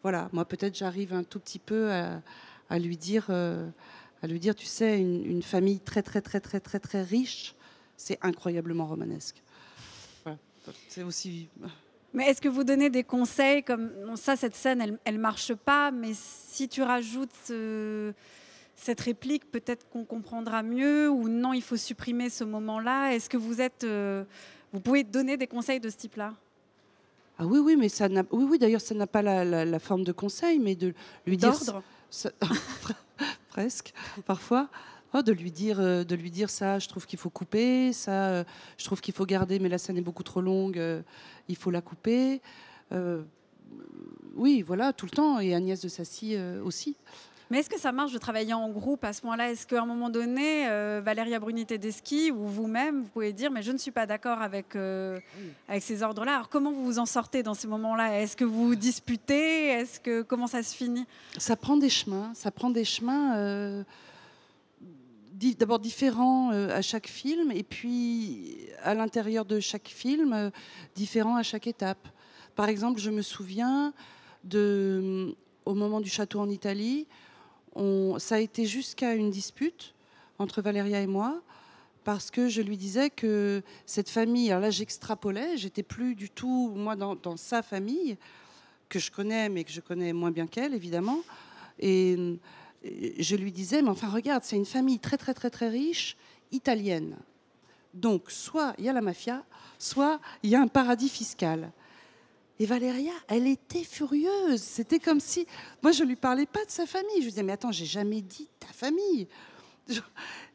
Voilà, moi peut-être j'arrive un tout petit peu à, lui dire, euh, à lui dire, tu sais, une, une, famille très très très très très très riche, c'est incroyablement romanesque. C'est aussi. Mais est-ce que vous donnez des conseils comme ça, cette scène, elle, elle marche pas, mais si tu rajoutes euh, cette réplique, peut-être qu'on comprendra mieux, ou non, il faut supprimer ce moment-là. Est-ce que vous êtes, euh, vous pouvez donner des conseils de ce type-là Ah oui, oui, mais ça n'a, oui, d'ailleurs, ça n'a pas la, forme de conseil, mais de lui dire. D'ordre. <laughs> Presque, parfois. Oh, de lui dire, euh, de lui dire ça, je trouve qu'il faut couper, ça, euh, je trouve qu'il faut garder, mais la scène est beaucoup trop longue, euh, il faut la couper. oui, voilà, tout le temps, et Agnès de Sassy aussi. Mais est-ce que ça marche de travailler en groupe à ce moment-là Est-ce qu'à un moment donné, Valéria Bruni Tedeschi ou vous-même, vous pouvez dire mais je ne suis pas d'accord avec, avec ces ordres-là Alors comment vous vous en sortez dans ces moments-là Est-ce que vous, vous disputez Est-ce que comment ça se finit Ça prend des chemins. Ça prend des chemins d'abord différent euh, à chaque film, et puis à l'intérieur de chaque film, euh, différent à chaque étape. Par exemple, je me souviens de, mm, au moment du château en Italie, on, ça a été jusqu'à une dispute entre Valéria et moi, parce que je lui disais que cette famille, alors là j'extrapolais, j'étais plus du tout, moi, dans, dans, sa famille, que je connais, mais que je connais moins bien qu'elle, évidemment. Et mm, je lui disais, mais enfin regarde, c'est une famille très très très très riche, italienne. Donc soit il y a la mafia, soit il y a un paradis fiscal. Et Valéria, elle était furieuse. C'était comme si moi je lui parlais pas de sa famille. Je lui disais mais attends, j'ai jamais dit ta famille.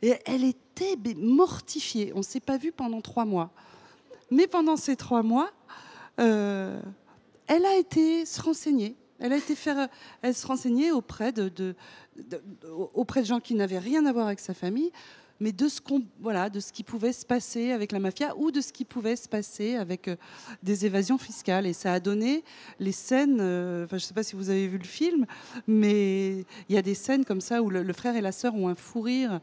Et elle était mortifiée. On s'est pas vu pendant trois mois. Mais pendant ces trois mois, euh, elle a été se renseigner elle a été faire, euh, elle se renseignait auprès de, auprès de gens qui n'avaient rien à voir avec sa famille, mais de ce qu'on, voilà, de ce qui pouvait se passer avec la mafia ou de ce qui pouvait se passer avec euh, des évasions fiscales. Et ça a donné les scènes. Euh, je ne sais pas si vous avez vu le film, mais il y a des scènes comme ça où le, le frère et la sœur ont un fou rire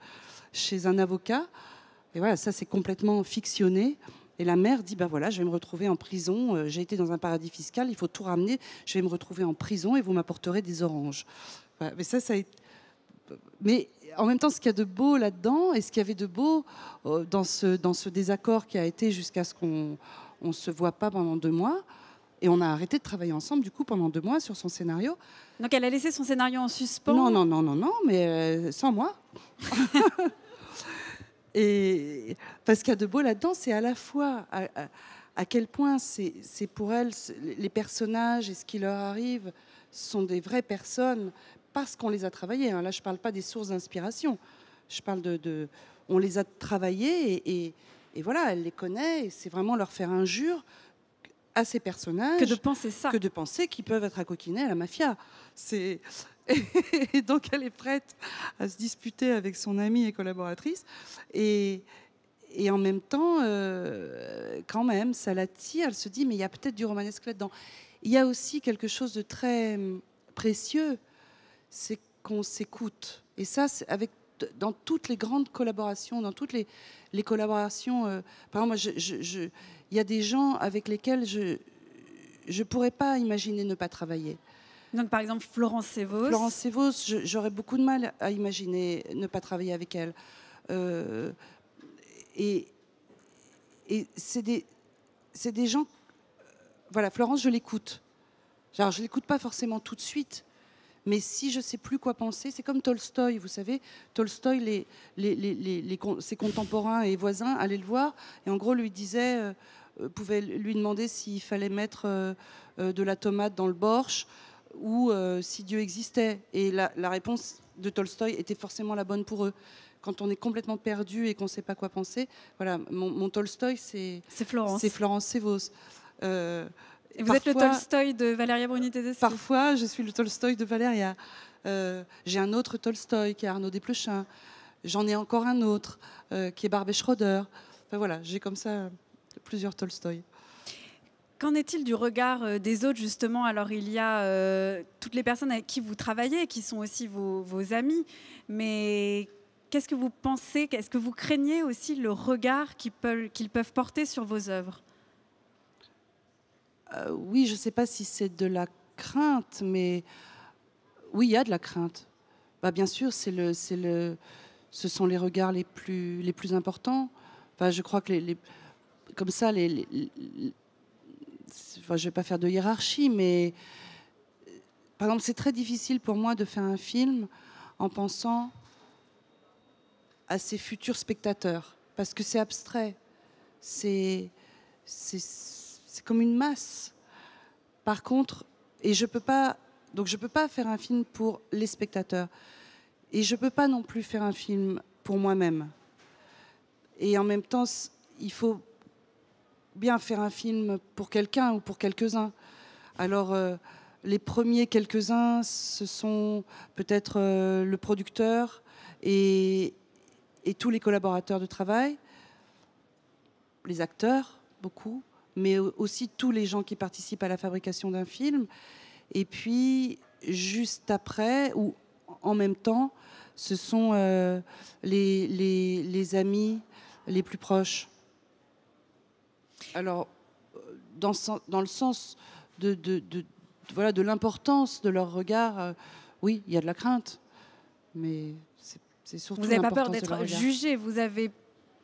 chez un avocat. Et voilà, ça c'est complètement fictionné. Et la mère dit, ben voilà, je vais me retrouver en prison, euh, j'ai été dans un paradis fiscal, il faut tout ramener, je vais me retrouver en prison et vous m'apporterez des oranges. Mais ça, ça a été... Mais en même temps, ce qu'il y a de beau là-dedans et ce qu'il y avait de beau euh, dans ce, dans ce désaccord qui a été jusqu'à ce qu'on ne se voit pas pendant deux mois, et on a arrêté de travailler ensemble, du coup, pendant deux mois sur son scénario. Donc elle a laissé son scénario en suspens Non, non, non, non, non, mais euh, sans moi. <laughs> Et parce qu'il y a de beau là-dedans, c'est à la fois à, quel point c'est pour elle, les personnages et ce qui leur arrive sont des vraies personnes parce qu'on les a travaillées. Hein. Là, je ne parle pas des sources d'inspiration. Je parle de, On les a travaillées et, voilà, elle les connaît. C'est vraiment leur faire injure à ces personnages. Que de penser ça. Que de penser qu'ils peuvent être à coquiner à la mafia. C'est <laughs> Et donc elle est prête à se disputer avec son amie et collaboratrice. Et, en même temps, euh, quand même, ça la l'attire. Elle se dit, mais il y a peut-être du romanesque là-dedans. Il y a aussi quelque chose de très hum, précieux, c'est qu'on s'écoute. Et ça, avec dans toutes les grandes collaborations, dans toutes les, collaborations. Euh, par exemple, il y a des gens avec lesquels je ne pourrais pas imaginer ne pas travailler. Donc par exemple Florence Sévos. Florence Sévos, j'aurais beaucoup de mal à imaginer ne pas travailler avec elle. Euh, et, c'est des, des gens... Voilà, Florence, je l'écoute. Alors je l'écoute pas forcément tout de suite, mais si je sais plus quoi penser, c'est comme Tolstoy, vous savez, Tolstoy, les, les, les, ses contemporains et voisins allaient le voir, et en gros lui disaient, euh, euh, pouvaient lui demander s'il fallait mettre de la tomate dans le borsch, ou euh, si Dieu existait. Et la, réponse de Tolstoï était forcément la bonne pour eux. Quand on est complètement perdu et qu'on ne sait pas quoi penser, voilà, mon, mon Tolstoï, c'est Florence. C'est Florence Sévos. Euh, vous êtes le Tolstoï de Valéria des dessus Parfois, je suis le Tolstoï de Valéria. Euh, j'ai un autre Tolstoï qui est Arnaud Desplechin. J'en ai encore un autre qui est Barbet Schroeder. Enfin voilà, j'ai comme ça plusieurs Tolstoï. Qu'en est-il du regard euh, des autres, justement Alors, il y a euh, toutes les personnes avec qui vous travaillez, qui sont aussi vos, amis, mais qu'est-ce que vous pensez Est-ce que vous craignez aussi le regard qu'ils peuvent, porter sur vos œuvres euh, Oui, je ne sais pas si c'est de la crainte, mais oui, il y a de la crainte. Bah, bien sûr, c'est le, le, ce sont les regards les plus, les plus importants. Enfin, je crois que comme ça, les, je ne vais pas faire de hiérarchie, mais euh, par exemple, c'est très difficile pour moi de faire un film en pensant à ses futurs spectateurs, parce que c'est abstrait, c'est comme une masse. Par contre, et je peux pas, donc je peux pas faire un film pour les spectateurs, et je ne peux pas non plus faire un film pour moi-même. Et en même temps, il faut bien faire un film pour quelqu'un ou pour quelques-uns. Alors, euh, les premiers quelques-uns, ce sont peut-être euh, le producteur et, tous les collaborateurs de travail, les acteurs, beaucoup, mais aussi tous les gens qui participent à la fabrication d'un film. Et puis, juste après, ou en même temps, ce sont euh, les amis les plus proches alors, euh, dans, le sens de, voilà, de l'importance de leur regard, euh, oui, il y a de la crainte, mais c'est surtout. Vous n'avez pas peur d'être jugé, vous avez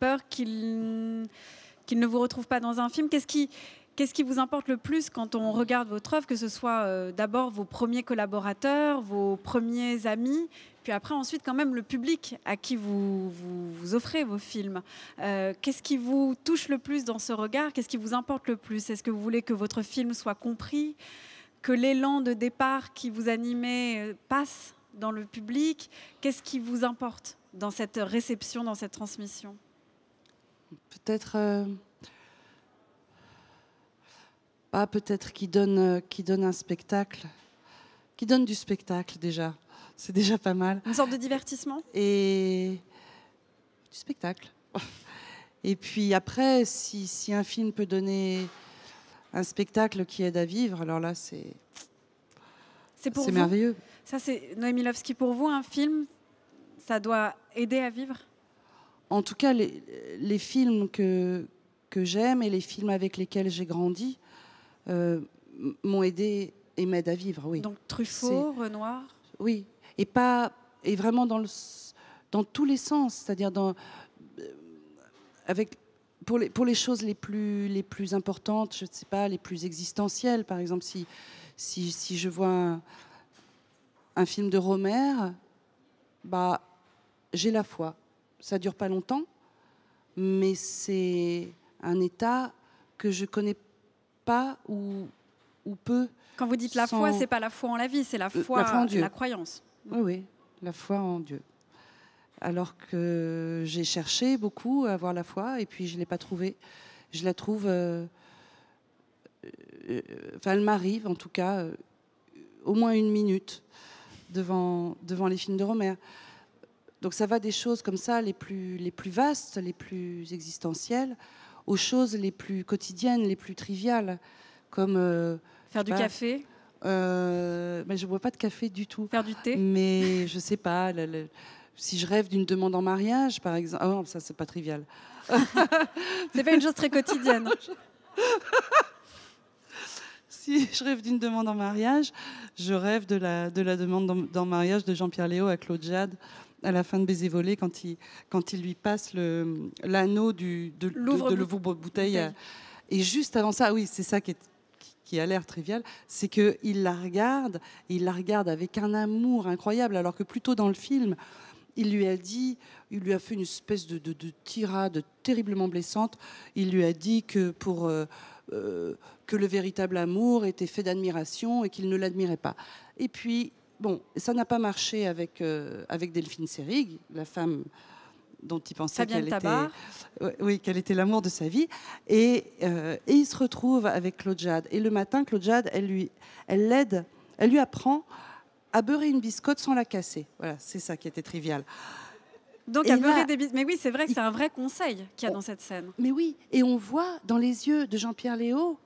peur qu'ils ne vous retrouvent pas dans un film. Qu'est-ce qui, Qu'est-ce qui vous importe le plus quand on regarde votre œuvre, que ce soit euh, d'abord vos premiers collaborateurs, vos premiers amis, puis après ensuite quand même le public à qui vous, vous, offrez vos films euh, Qu'est-ce qui vous touche le plus dans ce regard Qu'est-ce qui vous importe le plus Est-ce que vous voulez que votre film soit compris Que l'élan de départ qui vous animait euh, passe dans le public Qu'est-ce qui vous importe dans cette réception, dans cette transmission Peut-être... Ah, peut-être qui donne, euh, qui donne un spectacle, qui donne du spectacle déjà. C'est déjà pas mal. Une sorte de divertissement Et du spectacle. Et puis après, si, un film peut donner un spectacle qui aide à vivre, alors là, c'est. C'est C'est merveilleux. Ça, c'est Noémie Lovski. Pour vous, un film, ça doit aider à vivre En tout cas, les, les films que, que j'aime et les films avec lesquels j'ai grandi euh, m'ont aidé et m'aident à vivre. Oui. Donc Truffaut, Renoir Oui, et, pas, et vraiment dans, le, dans tous les sens, c'est-à-dire dans, euh, avec pour les, pour les, choses les plus, les plus importantes, je ne sais pas, les plus existentielles, par exemple, si, si, si je vois un, un, film de Romer, bah, j'ai la foi. Ça dure pas longtemps, mais c'est un état que je connais pas ou, ou peu. Quand vous dites la foi, c'est pas la foi en la vie, c'est la euh, foi, la en Dieu. la croyance. Oui, oui, la foi en Dieu. Alors que j'ai cherché beaucoup à avoir la foi et puis je ne l'ai pas trouvée. Je la trouve. Euh, euh, enfin, elle m'arrive en tout cas au moins une minute devant, devant les films de Romère. Donc ça va des choses comme ça, les plus, les plus vastes, les plus existentielles, aux choses les plus quotidiennes, les plus triviales, comme... Euh, Faire du café euh, mais je bois pas de café du tout. Faire du thé Mais je sais pas. si je rêve d'une demande en mariage, par exemple. non, oh, ça, c'est pas trivial. <laughs> c'est pas une chose très quotidienne. <laughs> si je rêve d'une demande en mariage, je rêve de la, de la demande en mariage de Jean-Pierre Léo à Claude Jade à la fin de Baiser volé, quand il, quand il lui passe l'anneau de, de bouteille Et juste avant ça, oui, c'est ça qui est qui a l'air trivial, c'est qu'il la regarde, il la regarde avec un amour incroyable, alors que plus tôt dans le film, il lui a dit, il lui a fait une espèce de, tirade terriblement blessante. Il lui a dit que pour euh, euh, que le véritable amour était fait d'admiration et qu'il ne l'admirait pas. Et puis Bon, ça n'a pas marché avec, euh, avec Delphine Serig, la femme dont il pensait qu'elle était, oui, était l'amour de sa vie. Euh, et, il se retrouve avec Claude Jade. Et le matin, Claude Jade, elle lui, elle l'aide, elle lui apprend à beurrer une biscotte sans la casser. Voilà, c'est ça qui était trivial. Donc à beurrer des biscottes. Mais oui, c'est vrai que c'est un vrai conseil qu'il y a dans cette scène. Mais oui, et on voit dans les yeux de Jean-Pierre Léo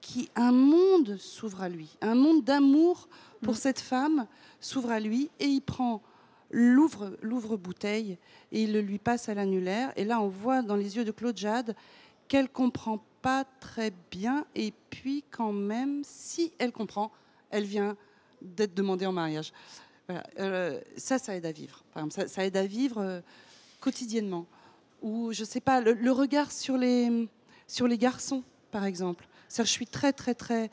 qui un monde s'ouvre à lui, un monde d'amour pour mm. cette femme, s'ouvre à lui et il prend l'ouvre, bouteille et il le lui passe à l'annulaire. Et là, on voit dans les yeux de Claude Jade qu'elle comprend pas très bien et puis quand même, si elle comprend, elle vient d'être demandée en mariage. Euh, ça, ça aide à vivre. ça, aide à vivre euh, quotidiennement. Ou je sais pas, le, regard sur les sur les garçons, par exemple. je suis très très très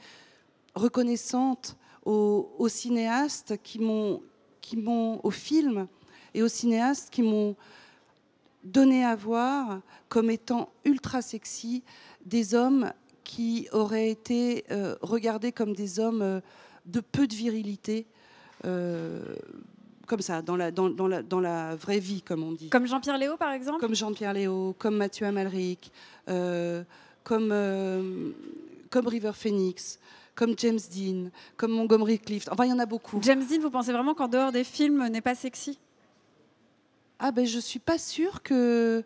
reconnaissante aux, cinéastes qui m'ont, qui m'ont, aux films et aux cinéastes qui m'ont donné à voir comme étant ultra sexy des hommes qui auraient été euh, regardés comme des hommes euh, de peu de virilité. Euh, comme ça, dans la, dans, la, dans la vraie vie, comme on dit. Comme Jean-Pierre Léo, par exemple Comme Jean-Pierre Léo, comme Mathieu Amalric, comme, comme River Phoenix, comme James Dean, comme Montgomery Clift. Enfin, il y en a beaucoup. James Dean, vous pensez vraiment qu'en dehors des films, n'est pas sexy Ah ben, je suis pas sûre que,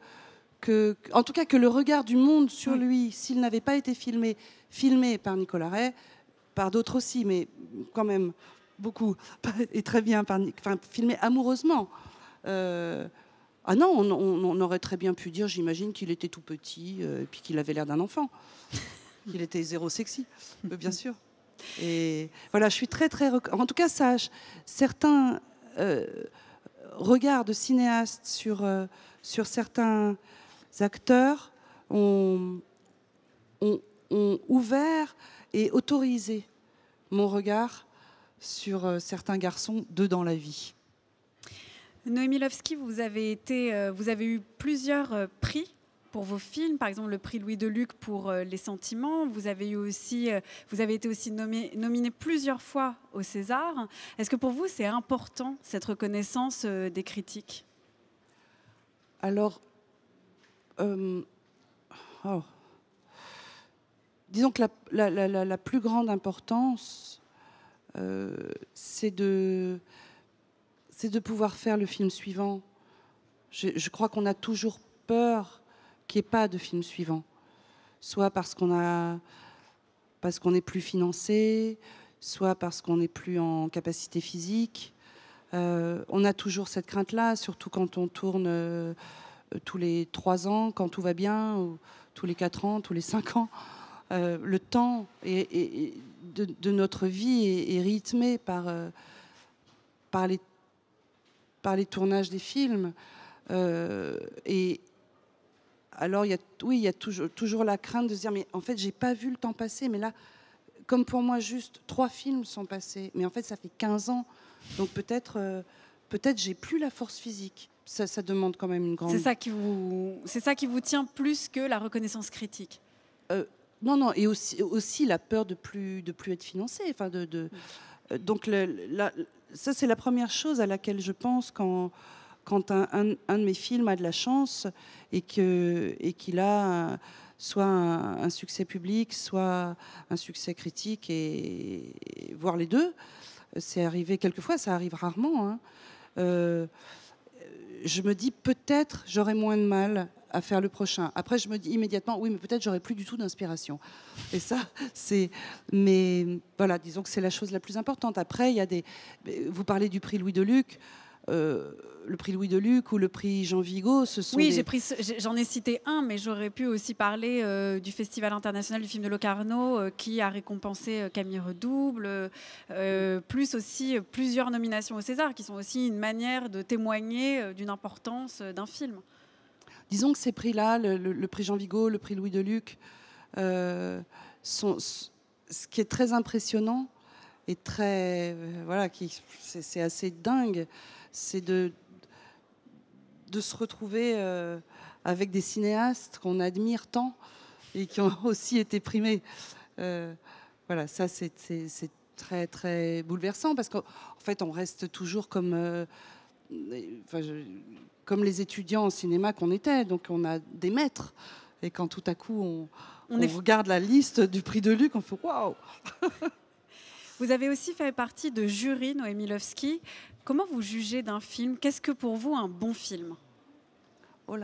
que, en tout cas, que le regard du monde sur lui, s'il n'avait pas été filmé, filmé par Nicolas Ray, par d'autres aussi, mais quand même beaucoup <laughs> et très bien, par, filmé amoureusement. Euh, ah non, on, aurait très bien pu dire, j'imagine, qu'il était tout petit euh, et puis qu'il avait l'air d'un enfant. Il était zéro sexy, euh, bien sûr. Et voilà, je suis très, très. En tout cas, sache, certains euh, regards de cinéastes sur, euh, sur certains acteurs ont, ont, ouvert et autorisé mon regard sur certains garçons de dans la vie. Noémie Lovski, vous avez, été, vous avez eu plusieurs prix pour vos films, par exemple le prix Louis de luc pour euh, Les Sentiments. Vous avez, eu aussi, euh, vous avez été aussi nommé, nominé plusieurs fois au César. Est-ce que pour vous, c'est important cette reconnaissance euh, des critiques Alors, oh. disons que la, plus grande importance, c'est de, de pouvoir faire le film suivant. je crois qu'on a toujours peur qu'il n'y pas de film suivant. Soit parce qu'on a parce qu'on n'est plus financé, soit parce qu'on n'est plus en capacité physique. Euh, on a toujours cette crainte-là, surtout quand on tourne euh, tous les trois ans, quand tout va bien, tous les quatre ans, tous les cinq ans. Euh, le temps de, notre vie est, rythmé par, par les tournages des films. et alors, oui, il y a toujours, la crainte de se dire, mais en fait, j'ai pas vu le temps passer. Mais là, comme pour moi, juste trois films sont passés. Mais en fait, ça fait 15 ans. Donc peut-être, euh, peut-être, j'ai plus la force physique. Ça, demande quand même une grande. C'est ça qui vous, c'est ça qui vous tient plus que la reconnaissance critique. Euh, non, non, et aussi, aussi la peur de plus, de plus être financé. Enfin, de, euh, donc ça, c'est la première chose à laquelle je pense quand quand un, de mes films a de la chance et qu'il et qu'il a soit un, succès public, soit un succès critique, et, voir les deux, c'est arrivé quelquefois, ça arrive rarement. Hein. Euh, je me dis peut-être j'aurai moins de mal à faire le prochain. Après, je me dis immédiatement, oui, mais peut-être j'aurai plus du tout d'inspiration. Et ça, c'est. Mais voilà, disons que c'est la chose la plus importante. Après, il y a des. Vous parlez du prix Louis de Luc. Euh, le prix Louis de Luc ou le prix Jean Vigo, ce sont. Oui, j'ai pris, j'en ai cité un, mais j'aurais pu aussi parler euh, du Festival international du film de Locarno euh, qui a récompensé Camille Redouble, plus aussi plusieurs nominations au César, qui sont aussi une manière de témoigner d'une importance d'un film. Disons que ces prix-là, le, prix Jean Vigo, le prix Louis Deluc, sont, ce qui est très impressionnant et très voilà, qui c'est assez dingue c'est de, de se retrouver euh, avec des cinéastes qu'on admire tant et qui ont <laughs> aussi été primés. Euh, voilà, ça c'est très très bouleversant parce qu'en fait on reste toujours comme, euh, enfin, comme les étudiants en cinéma qu'on était, donc on a des maîtres. Et quand tout à coup on, on, regarde la liste du prix de Luc, on fait waouh Vous avez aussi fait partie de jury, Noémie Lovski, Comment vous jugez d'un film Qu'est-ce que pour vous un bon film Oh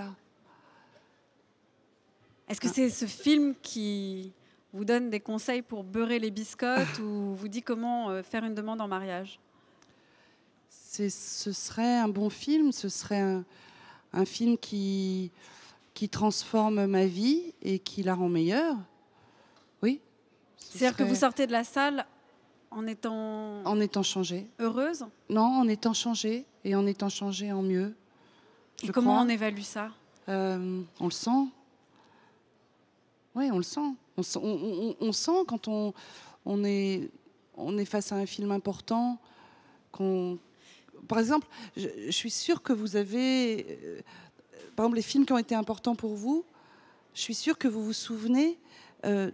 Est-ce que ah. c'est ce film qui vous donne des conseils pour beurrer les biscottes <laughs> ou vous dit comment euh, faire une demande en mariage Ce serait un bon film, ce serait un, film qui, qui transforme ma vie et qui la rend meilleure. Oui. C'est-à-dire que vous sortez de la salle en étant. En étant changée. Heureuse Non, en étant changée et en étant changée en mieux. Et comment on évalue ça euh, On le sent. Oui, on le sent. On, sent quand on, on, est, on est face à un film important. qu'on Par exemple, je, suis sûre que vous avez. Euh, par exemple, les films qui ont été importants pour vous, je suis sûre que vous vous souvenez. Euh,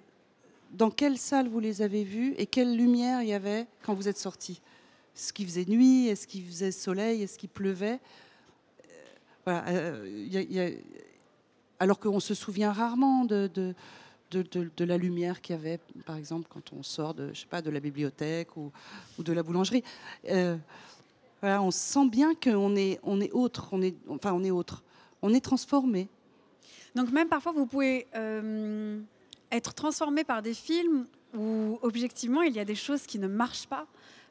dans quelle salle vous les avez vus et quelle lumière il y avait quand vous êtes sortis Est-ce qu'il faisait nuit Est-ce qu'il faisait soleil Est-ce qu'il pleuvait euh, voilà, euh, Alors qu'on se souvient rarement de, de, de, la lumière qu'il y avait, par exemple, quand on sort de, je sais pas, de la bibliothèque ou, ou de la boulangerie. Euh, voilà, on sent bien qu'on est, on est autre, on est, enfin on est autre, on est transformé. Donc même parfois vous pouvez être transformé par des films où, objectivement, il y a des choses qui ne marchent pas.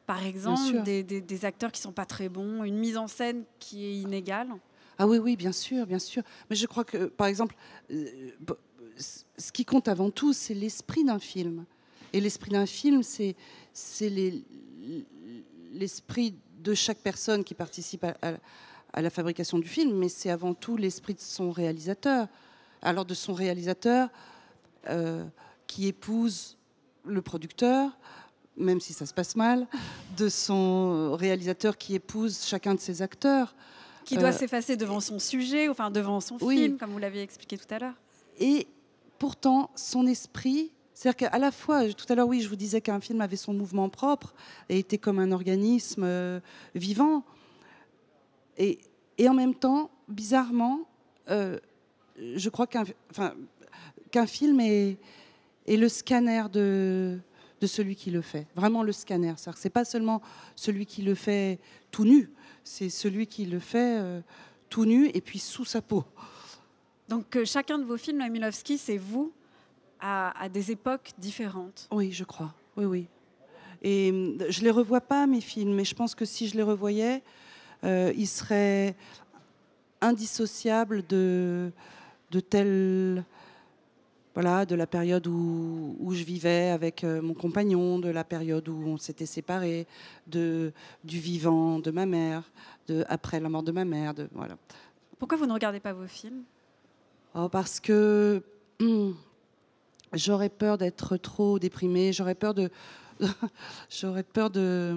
Par exemple, des, acteurs qui sont pas très bons, une mise en scène qui est inégale. Ah oui, oui, bien sûr, bien sûr. Mais je crois que, par exemple, euh, ce qui compte avant tout, c'est l'esprit d'un film. Et l'esprit d'un film, c'est l'esprit de chaque personne qui participe à la fabrication du film, mais c'est avant tout l'esprit de son réalisateur. Alors de son réalisateur, euh, qui épouse le producteur, même si ça se passe mal, de son réalisateur qui épouse chacun de ses acteurs. Qui doit euh, s'effacer devant son sujet, enfin devant son oui. film, comme vous l'avez expliqué tout à l'heure. Et pourtant, son esprit, c'est-à-dire qu'à la fois, tout à l'heure, oui, je vous disais qu'un film avait son mouvement propre et était comme un organisme euh, vivant. Et, en même temps, bizarrement, je crois qu'un. Enfin, qu'un film est, le scanner de, de celui qui le fait. Vraiment le scanner. cest pas seulement celui qui le fait tout nu, c'est celui qui le fait euh, tout nu et puis sous sa peau. Donc euh, chacun de vos films, Lamilovski, c'est vous à, des époques différentes. Oui, je crois. Oui, oui. Et euh, je les revois pas mes films, mais je pense que si je les revoyais, euh, ils seraient indissociables de de voilà, de la période où, je vivais avec euh, mon compagnon, de la période où on s'était séparé, du vivant de ma mère, de après la mort de ma mère. voilà. Pourquoi vous ne regardez pas vos films oh, Parce que hum, j'aurais peur d'être trop déprimée, j'aurais peur de... <laughs> j'aurais peur de...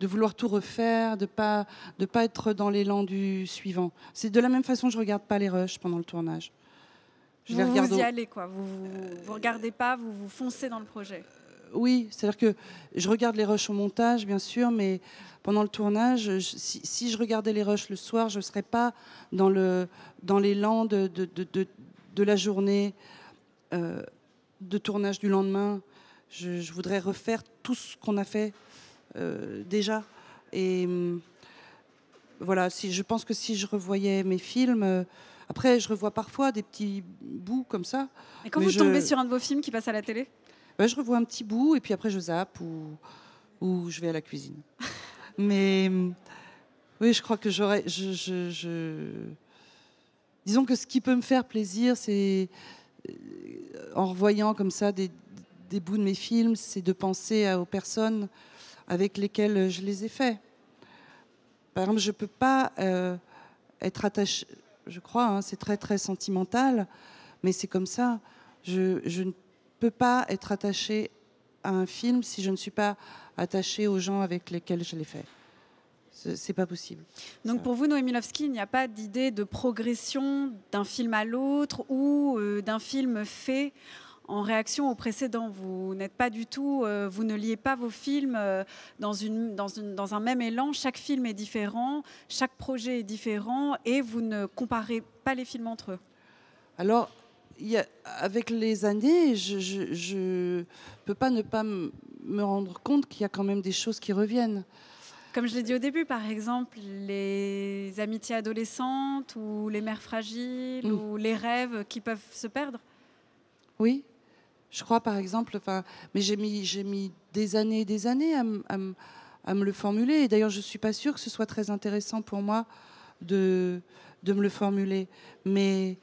de vouloir tout refaire, de pas de pas être dans l'élan du suivant. C'est de la même façon que je regarde pas les rushs pendant le tournage. Je vous, y allez, quoi. Vous ne euh, regardez pas, vous vous foncez dans le projet. Euh, oui, c'est-à-dire que je regarde les rushs au montage, bien sûr, mais pendant le tournage, si, je regardais les rushs le soir, je ne serais pas dans, le, dans l'élan de, de, de, la journée euh, de tournage du lendemain. Je, voudrais refaire tout ce qu'on a fait déjà. Et hum, voilà, si, je pense que si je revoyais mes films après, je revois parfois des petits bouts comme ça. Et quand vous tombez sur un de vos films qui passe à la télé ben, Je revois un petit bout et puis après, je zappe ou, je vais à la cuisine. <laughs> Mais oui, je crois que j'aurais. Je, Disons que ce qui peut me faire plaisir, c'est euh, en revoyant comme ça des, bouts de mes films, c'est de penser aux personnes avec lesquelles je les ai faits. Par exemple, je ne peux pas euh, être attachée je crois, hein, c'est très très sentimental, mais c'est comme ça. Je, je, ne peux pas être attachée à un film si je ne suis pas attachée aux gens avec lesquels je l'ai fait. C'est pas possible. Donc pour vous, Noémie Lovski, il n'y a pas d'idée de progression d'un film à l'autre ou euh, d'un film fait en réaction au précédent. Vous n'êtes pas du tout, euh, vous ne liez pas vos films euh, dans, une, dans, une, dans un même élan. Chaque film est différent, chaque projet est différent et vous ne comparez pas les films entre eux. Alors, avec les années, je ne peux pas ne pas me rendre compte qu'il y a quand même des choses qui reviennent. Comme je l'ai dit au début, par exemple, les amitiés adolescentes ou les mères fragiles mm. ou les rêves qui peuvent se perdre Oui, je crois, par exemple, mais j'ai mis, des années et des années à, me le formuler. Et d'ailleurs, je ne suis pas sûre que ce soit très intéressant pour moi de, me le formuler. Mais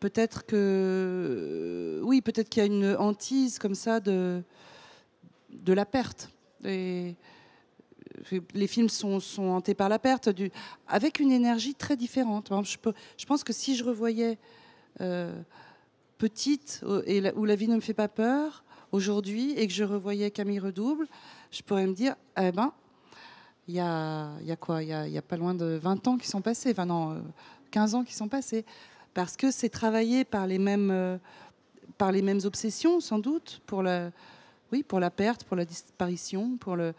peut-être que, oui, peut-être qu'il y a une hantise comme ça de, de la perte. Euh, les films sont, sont, hantés par la perte, avec une énergie très différente. Je, pense que si je revoyais euh, petite euh, et où la vie ne me fait pas peur aujourd'hui et que je revoyais Camille Redouble, je pourrais me dire, eh ben, il y a, quoi Il y a, pas loin de 20 ans qui sont passés, enfin non, 15 euh, ans qui sont passés, parce que c'est travaillé par les mêmes, euh, par les mêmes obsessions, sans doute, pour la, oui, pour la perte, pour la disparition, pour le,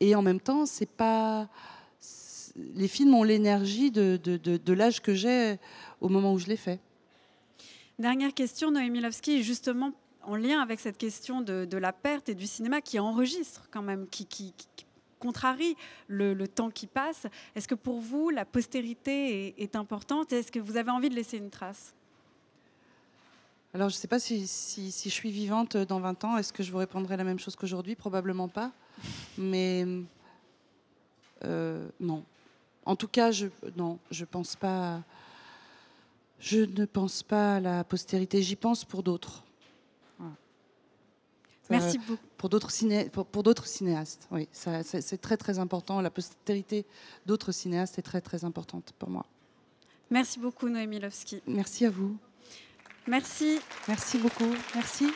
et, en même temps, c'est pas les films ont l'énergie de, de l'âge que j'ai au moment où je les fais. Dernière question, Noémie Lovski, justement en lien avec cette question de, la perte et du cinéma qui enregistre quand même, qui, qui, contrarie le, temps qui passe. Est-ce que pour vous, la postérité est, importante Est-ce que vous avez envie de laisser une trace Alors, je ne sais pas si, je suis vivante dans 20 ans, est-ce que je vous répondrai la même chose qu'aujourd'hui Probablement pas. Mais euh, non. En tout cas, je ne je pense pas. Je ne pense pas à la postérité, j'y pense pour d'autres. Ah. Euh, Merci beaucoup. Pour d'autres cinéastes, oui. C'est très très important. La postérité d'autres cinéastes est très très importante pour moi. Merci beaucoup Noémie Lovski. Merci à vous. Merci. Merci beaucoup. Merci.